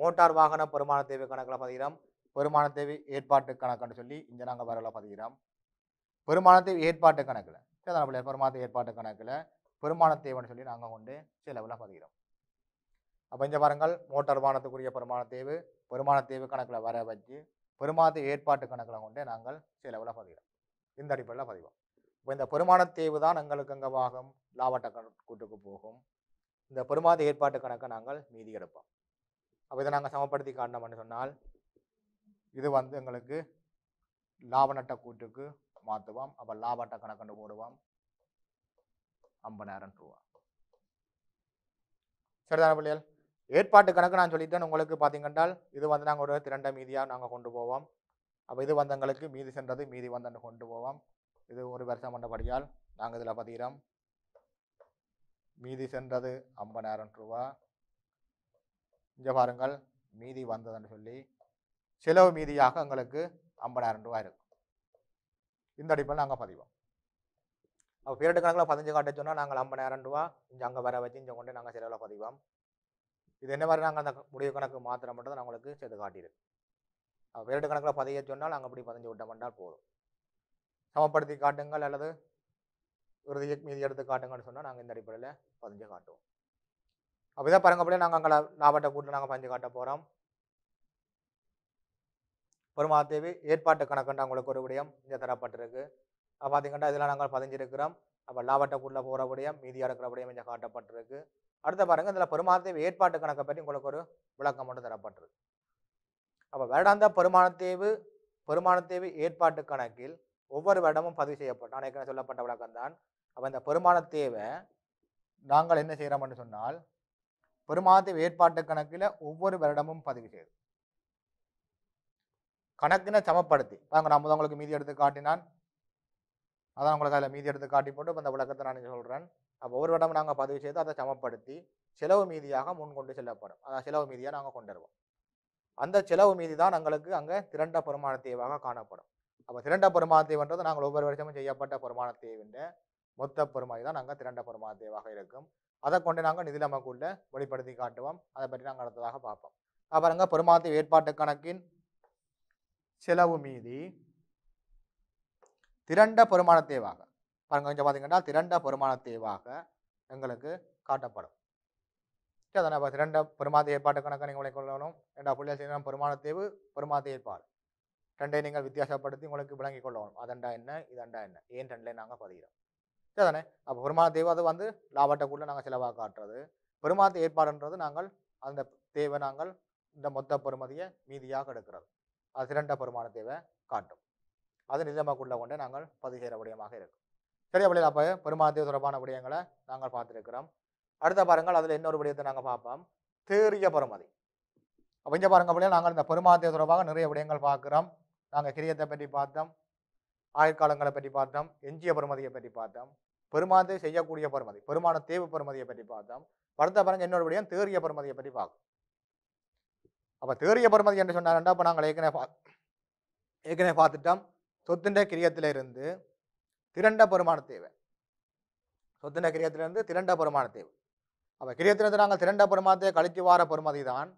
மோட்டார் வாகன பெருமான தேவை கணக்கில் பதிகிறோம் பெருமான தேவை ஏற்பாட்டு கணக்குன்னு சொல்லி இங்கே நாங்கள் வரல பதிகிறோம் பெருமான தேவை ஏற்பாட்டு கணக்கில் சேதனப்பிள்ளை பெருமாத்த ஏற்பாட்டு கணக்கில் பெருமான தேவைன்னு சொல்லி நாங்கள் கொண்டு செலவில் பதிகிறோம் அப்போ இங்கே பாருங்கள் மோட்டார் வானத்துக்குரிய பெருமான தேவு பெருமான தேவு கணக்கில் வர வச்சு பெருமாத்து ஏற்பாட்டு கணக்கில் கொண்டு நாங்கள் செலவில் பதிகிறோம் இந்த அடிப்படையில் பதிவோம் இப்போ இந்த பெருமான தேவு தான் எங்களுக்கு எங்கே வாகம் லாவட்ட கூட்டுக்கு போகும் இந்த பெருமாத ஏற்பாட்டு கணக்கை நாங்கள் மீதி எடுப்போம் அப்போ இதை நாங்கள் சமப்படுத்தி காட்டினோம்னு சொன்னால் இது வந்து எங்களுக்கு லாப நட்ட கூட்டுக்கு மாற்றுவோம் அப்போ லாபட்ட கணக்குன்னு போடுவோம் ஐம்பதாயிரம் ரூபா சரிதான பிள்ளைகள் ஏற்பாட்டு கணக்கு நான் சொல்லிட்டேன் உங்களுக்கு பார்த்தீங்கன்றால் இது வந்து நாங்கள் ஒரு திரண்ட மீதியாக நாங்கள் கொண்டு போவோம் அப்போ இது வந்து எங்களுக்கு மீதி சென்றது மீதி வந்து கொண்டு போவோம் இது ஒரு வருஷம் பண்ணபடியால் நாங்கள் இதில் பார்த்துக்கிறோம் மீதி சென்றது ஐம்பதாயிரம் ரூபா இங்கே பாருங்கள் மீதி வந்ததுன்னு சொல்லி செலவு மீதியாக எங்களுக்கு ஐம்பதாயிரம் ரூபாய் இருக்கும் இந்த அடிப்பில் நாங்கள் பதிவோம் அப்போ பீரியட் கணக்கில் பதினஞ்சு காட்ட சொன்னால் நாங்கள் ஐம்பதாயிரம் ரூபா இங்கே அங்கே வர வச்சு இங்கே கொண்டு நாங்கள் செலவில் பதிவோம் இது என்ன மாதிரி நாங்கள் அந்த முடிவு கணக்கு மாத்திரை மட்டும் தான் உங்களுக்கு செய்து காட்டியிருக்கு அப்போ பீரியட் கணக்கில் பதிய சொன்னால் நாங்கள் அப்படி பதிஞ்சு விட்ட மாட்டால் போதும் சமப்படுத்தி காட்டுங்கள் அல்லது இறுதி மீதி எடுத்து காட்டுங்கன்னு சொன்னால் நாங்கள் இந்த அடிப்படையில் பதிஞ்சு காட்டுவோம் அப்படிதான் இதை நாங்கள் அங்கே லாபத்தை கூட்டு நாங்கள் பதிஞ்சு காட்ட போகிறோம் பெருமாதேவி ஏற்பாட்டு கணக்குன்ற உங்களுக்கு ஒரு விடயம் இங்கே தரப்பட்டிருக்கு அப்போ பார்த்தீங்கன்னா இதெல்லாம் நாங்கள் பதிஞ்சிருக்கிறோம் அப்போ லாவட்டக்குள்ளே போகிற விடயம் மீதியாக இருக்கிற விடயம் இங்கே காட்டப்பட்டிருக்கு அடுத்து பாருங்கள் இதில் பெருமாதேவி ஏற்பாட்டு கணக்கை பற்றி உங்களுக்கு ஒரு விளக்கம் மட்டும் தரப்பட்டிருக்கு அப்போ வருடாந்த பெருமானத்தேவு பெருமானத்தேவு ஏற்பாட்டு கணக்கில் ஒவ்வொரு வருடமும் பதிவு செய்யப்படும் நான் ஏற்கனவே சொல்லப்பட்ட விளக்கம் தான் அப்போ இந்த பெருமானத்தேவை நாங்கள் என்ன செய்கிறோம்னு சொன்னால் பெருமாதேவி ஏற்பாட்டு கணக்கில் ஒவ்வொரு வருடமும் பதிவு செய்யும் கணக்குன்னு சமப்படுத்தி பாருங்க நான் உங்களுக்கு மீதி எடுத்து காட்டினான் அதான் உங்களுக்கு அதில் மீதி எடுத்து காட்டி போட்டு இப்போ அந்த விளக்கத்தை நான் சொல்கிறேன் அப்போ ஒரு இடம் நாங்கள் பதிவு செய்து அதை சமப்படுத்தி செலவு மீதியாக முன் கொண்டு செல்லப்படும் அதான் செலவு மீதியாக நாங்கள் கொண்டு வருவோம் அந்த செலவு மீதி தான் எங்களுக்கு அங்கே திரண்ட பெருமான தேவாக காணப்படும் அப்போ திரண்ட பெருமான தேவைன்றது நாங்கள் ஒவ்வொரு வருஷமும் செய்யப்பட்ட பெருமான தேவின்ற மொத்த பெருமாதி தான் நாங்கள் திரண்ட பெருமான தேவாக இருக்கும் அதை கொண்டு நாங்கள் நிதி நமக்குள்ள வெளிப்படுத்தி காட்டுவோம் அதை பற்றி நாங்கள் அடுத்ததாக பார்ப்போம் அப்புறங்க பெருமாத்தி ஏற்பாட்டு கணக்கின் செலவு மீதி திரண்ட பெருமான தேவாக பாருங்க கொஞ்சம் பார்த்தீங்கன்னா திரண்ட பெருமான தேவாக எங்களுக்கு காட்டப்படும் அதான் திரண்ட பெருமாத ஏற்பாட்டு கணக்கை நீங்கள் உங்களுக்கு கொள்ளணும் ரெண்டா புள்ளியல் செய்யணும் பெருமான தேவு பெருமாத ஏற்பாடு ரெண்டை நீங்கள் வித்தியாசப்படுத்தி உங்களுக்கு விளங்கி கொள்ளணும் அதண்டா என்ன இதண்டா என்ன ஏன் ரெண்டிலே நாங்கள் பதிகிறோம் சரிதானே அப்போ பெருமான தேவை அது வந்து லாபட்டக்குள்ளே நாங்கள் செலவாக காட்டுறது பெருமாத ஏற்பாடுன்றது நாங்கள் அந்த தேவை நாங்கள் இந்த மொத்த பெருமதியை மீதியாக எடுக்கிறது திரண்ட பெருமான தேவை காட்டும் அது உள்ள கொண்டு நாங்கள் பதிவு செய்கிற விடயமாக இருக்கும் சரி அப்படியே அப்போ பெருமானத்தேவை தொடர்பான விடயங்களை நாங்கள் பார்த்துருக்கிறோம் அடுத்த பாருங்கள் அதில் இன்னொரு விடயத்தை நாங்கள் பார்ப்போம் தேரிய பெருமதி அப்போ இங்கே பாருங்கள் அப்படியே நாங்கள் இந்த பெருமானத்தேவை தொடர்பாக நிறைய விடயங்கள் பார்க்குறோம் நாங்கள் கிரியத்தை பற்றி பார்த்தோம் ஆயுட்காலங்களை பற்றி பார்த்தோம் எஞ்சிய பெருமதியை பற்றி பார்த்தோம் பெருமானத்தை செய்யக்கூடிய பெருமதி பெருமான தேவு பெருமதியை பற்றி பார்த்தோம் அடுத்த பாருங்கள் இன்னொரு விடயம் தேரிய பெருமதியை பற்றி பார்க்கும் அப்போ தேறிய பெறுமதி என்று சொன்னார்டா அப்போ நாங்கள் ஏற்கனவே பா ஏற்கனவே பார்த்துட்டோம் சொத்துண்ட கிரியத்திலிருந்து திரண்ட பெருமான தேவை சொத்துண்ட கிரியத்திலிருந்து திரண்ட பெருமான தேவை அப்போ கிரியத்திலிருந்து நாங்கள் திரண்ட பெருமானத்தை கழித்து வார பெருமதி தான்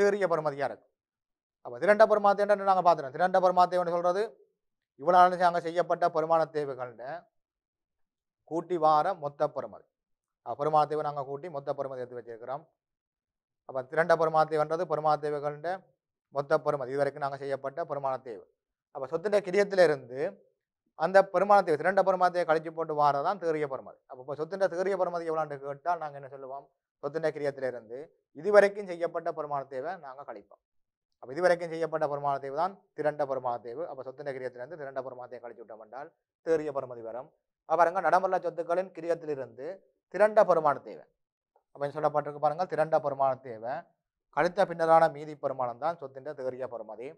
தேறிய பெருமதியாக இருக்கும் அப்போ திரண்ட பெருமாத்தேன்னு நாங்கள் பார்த்துட்டோம் திரண்ட பெருமாத்தேவன்னு சொல்கிறது இவ்வளோ நாள் நாங்கள் செய்யப்பட்ட பெருமான தேவைகள்னு கூட்டி வார மொத்த பெருமதி பெருமான தேவை நாங்கள் கூட்டி மொத்த பெருமதி எடுத்து வச்சிருக்கிறோம் அப்போ திரண்ட பெருமாத்தேவன்றது பெருமாத்தேவைகளின் மொத்த பெருமதி இதுவரைக்கும் நாங்கள் செய்யப்பட்ட பெருமானத்தேவு அப்போ சொத்துடைய கிரியத்திலிருந்து அந்த பெருமானத்தேவை திரண்ட பெருமாத்தையை கழிச்சு போட்டு வாரது தான் தேறிய பெருமதி அப்போ இப்போ சொத்துன்ற தேறிய பெருமதி எவ்வளோன்னு கேட்டால் நாங்கள் என்ன சொல்லுவோம் சொத்துடைய கிரியத்திலிருந்து இதுவரைக்கும் செய்யப்பட்ட பெருமானத்தேவை நாங்கள் கழிப்போம் அப்போ இதுவரைக்கும் செய்யப்பட்ட பெருமானத்தேவு தான் திரண்ட பெருமானத்தேவு அப்போ சொத்துடைய கிரியத்திலிருந்து திரண்ட பெருமாத்தையை கழிச்சு விட்டோம் என்றால் தேறிய பெருமதி வரும் அப்புறங்க நடமல்ல சொத்துக்களின் கிரியத்திலிருந்து திரண்ட பெருமானத்தேவை அப்படின்னு சொல்லப்பட்டிருக்கு பாருங்கள் திரண்ட பெருமானம் தேவை கழுத்த பின்னரான மீதி பெருமானம் தான் சொத்தின் திகரிய பெருமதி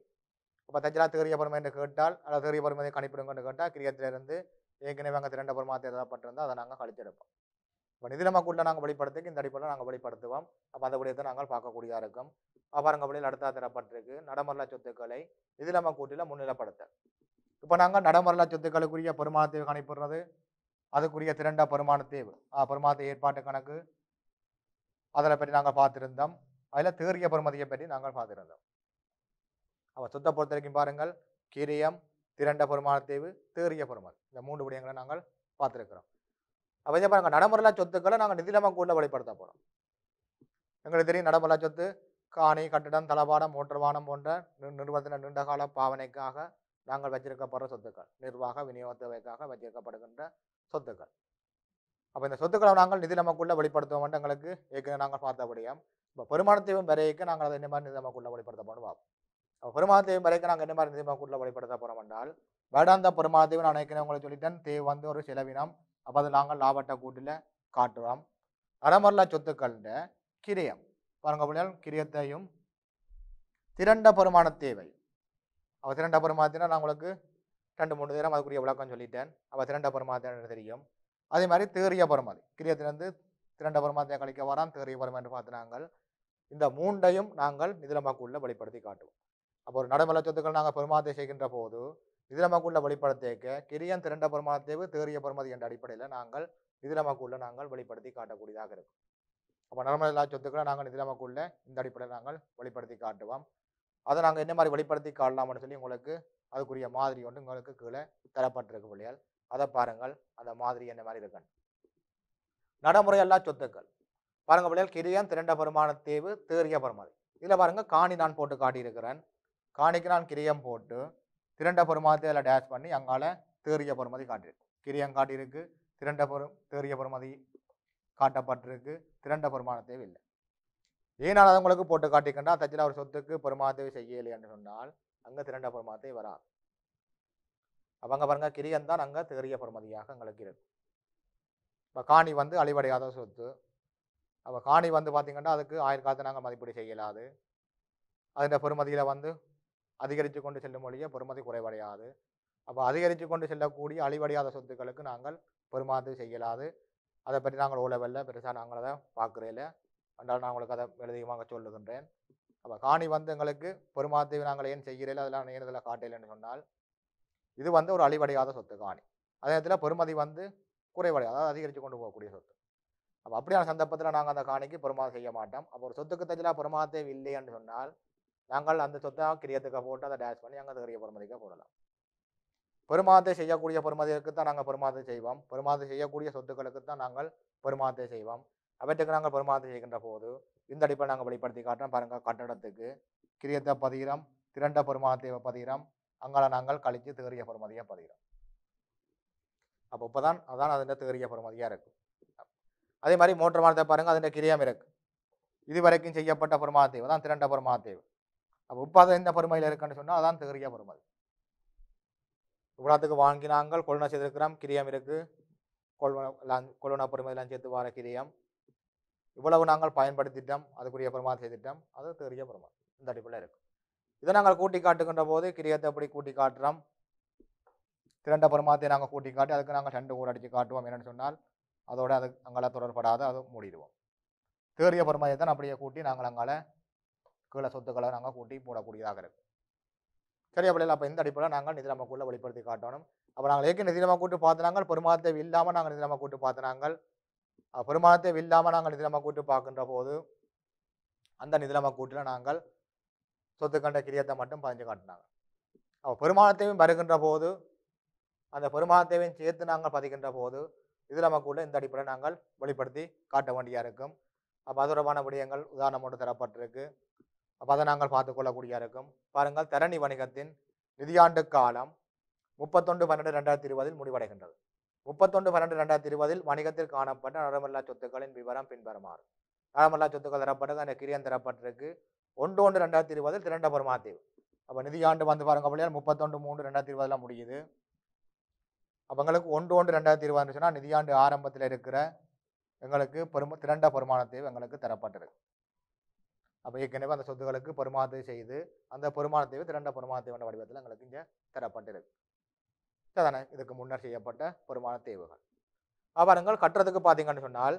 இப்போ தச்சலா தேறிய பெருமை என்று கேட்டால் அல்லது தேறிய பெருமதியை கணிப்பிடுங்கன்னு கேட்டால் கிரியத்திலிருந்து ஏற்கனவே அங்கே திரண்ட பெருமானத்தை எழுதப்பட்டிருந்தால் அதை நாங்கள் கழிச்செடுப்போம் இப்போ நிதி நமக்குள்ள நாங்கள் வெளிப்படுத்துக்கு இந்த அடிப்படையில் நாங்கள் வெளிப்படுத்துவோம் அப்போ அதை விடத்தை நாங்கள் பார்க்கக்கூடியதாக இருக்கும் அபாரங்க வழியில் அடுத்த தரப்பட்டிருக்கு நடமரல சொத்துக்களை இது நம்ம கூட்டில் முன்னிலைப்படுத்த இப்போ நாங்கள் நடமரல சொத்துக்களுக்குரிய பெருமானத்தை தேவை கணிப்பிடுறது அதுக்குரிய திரண்ட பெருமான தேவை பெருமானத்தை ஏற்பாட்டு கணக்கு அதனை பற்றி நாங்கள் பார்த்துருந்தோம் அதில் தேர்கிய பெருமதியை பற்றி நாங்கள் பார்த்துருந்தோம் அவள் சுத்த பொறுத்த வரைக்கும் பாருங்கள் கிரியம் திரண்ட பெருமான தேவு தேறிய பெருமாள் இந்த மூன்று விடயங்களை நாங்கள் பார்த்துருக்குறோம் அப்போ இதே பாருங்கள் நடைமுறை சொத்துக்களை நாங்கள் நிதிலமா கூட வழிபடுத்த போகிறோம் எங்களுக்கு தெரியும் நடைமுறை சொத்து காணி கட்டிடம் தளபாடம் மோட்டர்வானம் போன்ற நிறுவனத்தின் நீண்டகால பாவனைக்காக நாங்கள் வச்சிருக்கப்படுற சொத்துக்கள் நிர்வாக விநியோக தேவைக்காக வச்சிருக்கப்படுகின்ற சொத்துக்கள் அப்போ இந்த சொத்துக்களை நாங்கள் நிதி நமக்குள்ளே வெளிப்படுத்துவோம் எங்களுக்கு ஏற்கனவே நாங்கள் பார்த்தபடியும் இப்போ பெருமானத்தையும் வரைக்கும் நாங்கள் அதை என்ன மாதிரி நிதி நமக்குள்ளே வெளிப்படுத்த பண்ணுவோம் அப்போ பெருமானத்தையும் வரைக்கும் நாங்கள் என்ன மாதிரி நிதி நமக்குள்ளே வெளிப்படுத்த போகிறோம் என்றால் வேடாந்த பெருமானத்தையும் நான் ஏற்கனவே உங்களை சொல்லிட்டேன் தேவை வந்து ஒரு செலவினம் அப்போ அதை நாங்கள் லாபட்ட கூட்டில் காட்டுவோம் அறமரல சொத்துக்கள்ன்ற கிரியம் பாருங்க அப்படின்னா கிரியத்தையும் திரண்ட பெருமான தேவை அவள் திரண்ட பெருமானத்தினா நான் உங்களுக்கு ரெண்டு மூணு தேரம் அதுக்குரிய விளக்கம் சொல்லிட்டேன் அவள் திரண்ட பெருமானத்தின தெரியும் அதே மாதிரி தேறிய பெருமாள் கிரியத்திலிருந்து திரண்ட பெருமாத்தையை கழிக்க வரான் தேறிய பரமா என்று பார்த்து நாங்கள் இந்த மூண்டையும் நாங்கள் நிதிலமாக்குள்ள வெளிப்படுத்தி காட்டுவோம் அப்போ ஒரு நடைமுறை சொத்துக்கள் நாங்கள் பெருமாத்தை செய்கின்ற போது நிதிலமாக்குள்ள வெளிப்படுத்தேக்க கிரியன் திரண்ட பெருமாத்தேவு தேறிய பெருமதி என்ற அடிப்படையில் நாங்கள் நிதிலமாக்குள்ள நாங்கள் வெளிப்படுத்தி காட்டக்கூடியதாக இருக்கும் அப்போ நடைமுறை சொத்துக்களை நாங்கள் நிதிலமாக்குள்ள இந்த அடிப்படையில் நாங்கள் வெளிப்படுத்தி காட்டுவோம் அதை நாங்கள் என்ன மாதிரி வெளிப்படுத்தி காட்டலாம்னு சொல்லி உங்களுக்கு அதுக்குரிய மாதிரி ஒன்று உங்களுக்கு கீழே தரப்பட்டிருக்கும் இல்லையா அதை பாருங்கள் அந்த மாதிரி என்ன மாதிரி இருக்கணும் நடைமுறை எல்லா சொத்துக்கள் பாருங்க பிள்ளைகள் கிரியான் திரண்ட பெருமான தேவு தேறிய பெருமாள் இதில் பாருங்க காணி நான் போட்டு காட்டியிருக்கிறேன் காணிக்கு நான் கிரியம் போட்டு திரண்ட பெருமாதத்தை அதில் டேஷ் பண்ணி அங்கால தேறிய பெருமதி காட்டியிருக்கு கிரியம் காட்டியிருக்கு திரண்ட பெரும் தேறிய பெருமதி காட்டப்பட்டிருக்கு திரண்ட பெருமான தேவை இல்லை ஏன் நான் உங்களுக்கு போட்டு காட்டிக்கின்றா தச்சில் அவர் சொத்துக்கு பெருமாதேவி செய்யலை என்று சொன்னால் அங்கே திரண்ட பெருமாதத்தை வராது அவங்க பாருங்க தான் அங்கே தெரிய பெறுமதியாக எங்களுக்கு இருக்கு இப்போ காணி வந்து அழிவடையாத சொத்து அப்போ காணி வந்து பார்த்திங்கன்னா அதுக்கு ஆயிரக்காலத்தை நாங்கள் மதிப்பீடு செய்யலாது அதன் பெருமதியில் வந்து அதிகரித்து கொண்டு செல்லும் மொழியே பெருமதி குறைவடையாது அப்போ அதிகரித்து கொண்டு செல்லக்கூடிய அழிவடையாத சொத்துக்களுக்கு நாங்கள் பெருமாதி செய்யலாது அதை பற்றி நாங்கள் ஓலவல்ல பெருசாக நாங்கள் அதை பார்க்குறதில்ல என்றால் நான் உங்களுக்கு அதை எழுதியமாக சொல்லுகின்றேன் அப்போ காணி வந்து எங்களுக்கு பெருமாத்தி நாங்கள் ஏன் செய்கிறீர்கள் அதெல்லாம் நேரத்தில் காட்டையில்னு சொன்னால் இது வந்து ஒரு அழிவடையாத சொத்து காணி அதே நேரத்தில் பெருமதி வந்து குறைவடை அதாவது அதிகரித்து கொண்டு போகக்கூடிய சொத்து அப்போ அப்படியான சந்தர்ப்பத்தில் நாங்கள் அந்த காணிக்கு பெருமாதம் செய்ய மாட்டோம் அப்போ ஒரு சொத்துக்கு தச்சிலாக பெருமாதத்தை இல்லைன்னு சொன்னால் நாங்கள் அந்த சொத்தை கிரியத்துக்கு போட்டு அதை டேஷ் பண்ணி அங்கே கிரிய பெருமதிக்காக போடலாம் பெருமாதத்தை செய்யக்கூடிய பெருமதிகளுக்கு தான் நாங்கள் பெருமாதத்தை செய்வோம் பெருமாதத்தை செய்யக்கூடிய சொத்துக்களுக்கு தான் நாங்கள் பெருமாதத்தை செய்வோம் அவற்றுக்கு நாங்கள் பெருமாதத்தை செய்கின்ற போது இந்த அடிப்பை நாங்கள் வெளிப்படுத்தி காட்டுறோம் பாருங்கள் கட்டடத்துக்கு கிரியத்தை பதிகிறோம் திரண்ட பெருமாதத்தை பதிகிறோம் அங்கே நாங்கள் கழித்து தேறிய பெருமதியாக பதிகிறோம் அப்போ இப்போ தான் அதான் அதன் தேறிய பெருமதியாக இருக்கும் அதே மாதிரி மோட்டர் மாதத்தை பாருங்கள் அதன் கிரியம் இருக்குது இதுவரைக்கும் செய்யப்பட்ட பெருமாத்தேவு தான் திரண்ட பெருமாத்தேவு அப்போ இப்போ அது எந்த பெருமையில் இருக்குன்னு சொன்னால் அதான் தேறிய பெருமதி இவ்வளோத்துக்கு வாங்கினாங்கள் கொள்ளுணை செய்திருக்கிறோம் கிரியம் இருக்குது கொள்வன கொள்ளுணா பெருமதிலாம் சேர்த்து வர கிரியம் இவ்வளவு நாங்கள் பயன்படுத்திட்டோம் அதுக்குரிய பெருமாள் செய்திட்டோம் அது தெரிய பெருமாள் இந்த அடிப்படையில் இருக்குது இதை நாங்கள் கூட்டி காட்டுகின்ற போது கிரியத்தை எப்படி கூட்டி காட்டுறோம் திரண்ட பருமாத்தை நாங்கள் கூட்டி காட்டி அதுக்கு நாங்கள் ரெண்டு ஊர் அடித்து காட்டுவோம் என்னென்னு சொன்னால் அதோடு அது அங்கால தொடர்படாத அது மூடிடுவோம் தேறிய பருமாத்தை தான் அப்படியே கூட்டி நாங்கள் அங்கால கீழே சொத்துக்களை நாங்கள் கூட்டி போடக்கூடியதாக இருக்கும் சரி அப்படி அப்போ இந்த அடிப்படையில் நாங்கள் நிதி நமக்குள்ளே வெளிப்படுத்தி காட்டணும் அப்போ நாங்கள் ஏற்கே நிதி கூட்டு பார்த்துனாங்க பெருமானத்தை இல்லாமல் நாங்கள் நிதி நம்ம கூட்டு பார்த்துனாங்கள் பெருமானத்தை இல்லாமல் நாங்கள் நிதி கூட்டு பார்க்கின்ற போது அந்த நிதிலம கூட்டில் நாங்கள் சொத்து கண்ட கிரியத்தை மட்டும் பதிஞ்சு காட்டினாங்க அவள் பெருமானத்தையும் வருகின்ற போது அந்த பெருமானத்தையும் சேர்த்து நாங்கள் பதிக்கின்ற போது இதில் நமக்கு உள்ள இந்த அடிப்படையில் நாங்கள் வெளிப்படுத்தி காட்ட வேண்டியா இருக்கும் அப்போ அது தொடர்பான விடயங்கள் உதாரணம் ஒன்று தரப்பட்டிருக்கு அப்போ அதை நாங்கள் பார்த்துக்கொள்ளக்கூடியா இருக்கும் பாருங்கள் தரணி வணிகத்தின் நிதியாண்டு காலம் முப்பத்தொன்று பன்னெண்டு ரெண்டாயிரத்தி இருபதில் முடிவடைகின்றது முப்பத்தொன்று பன்னெண்டு ரெண்டாயிரத்தி இருபதில் வணிகத்தில் காணப்பட்ட நடமல்லா சொத்துக்களின் விவரம் பின்வருமாறு நடமல்லா சொத்துக்கள் தரப்பட்டது அந்த கிரியம் தரப்பட்டிருக்கு ஒன்று ஒன்று ரெண்டாயிரத்தி இருபதில் திருவனந்தபுரம் மாத்தீவு அப்போ நிதியாண்டு வந்து பாருங்க அப்படியே முப்பத்தொன்று மூன்று ரெண்டாயிரத்தி இருபதெல்லாம் முடியுது அப்போ எங்களுக்கு ஒன்று ஒன்று ரெண்டாயிரத்தி இருபது சொன்னால் நிதியாண்டு ஆரம்பத்தில் இருக்கிற எங்களுக்கு பெரும திரண்ட பெருமான தேவை எங்களுக்கு தரப்பட்டிருக்கு அப்போ ஏற்கனவே அந்த சொத்துக்களுக்கு பெருமானத்தை செய்து அந்த பெருமான தேவை திரண்ட பெருமான தேவையான வடிவத்தில் எங்களுக்கு இங்கே தரப்பட்டிருக்கு தானே இதுக்கு முன்னர் செய்யப்பட்ட பெருமான தேவைகள் அவருங்கள் கட்டுறதுக்கு பார்த்தீங்கன்னு சொன்னால்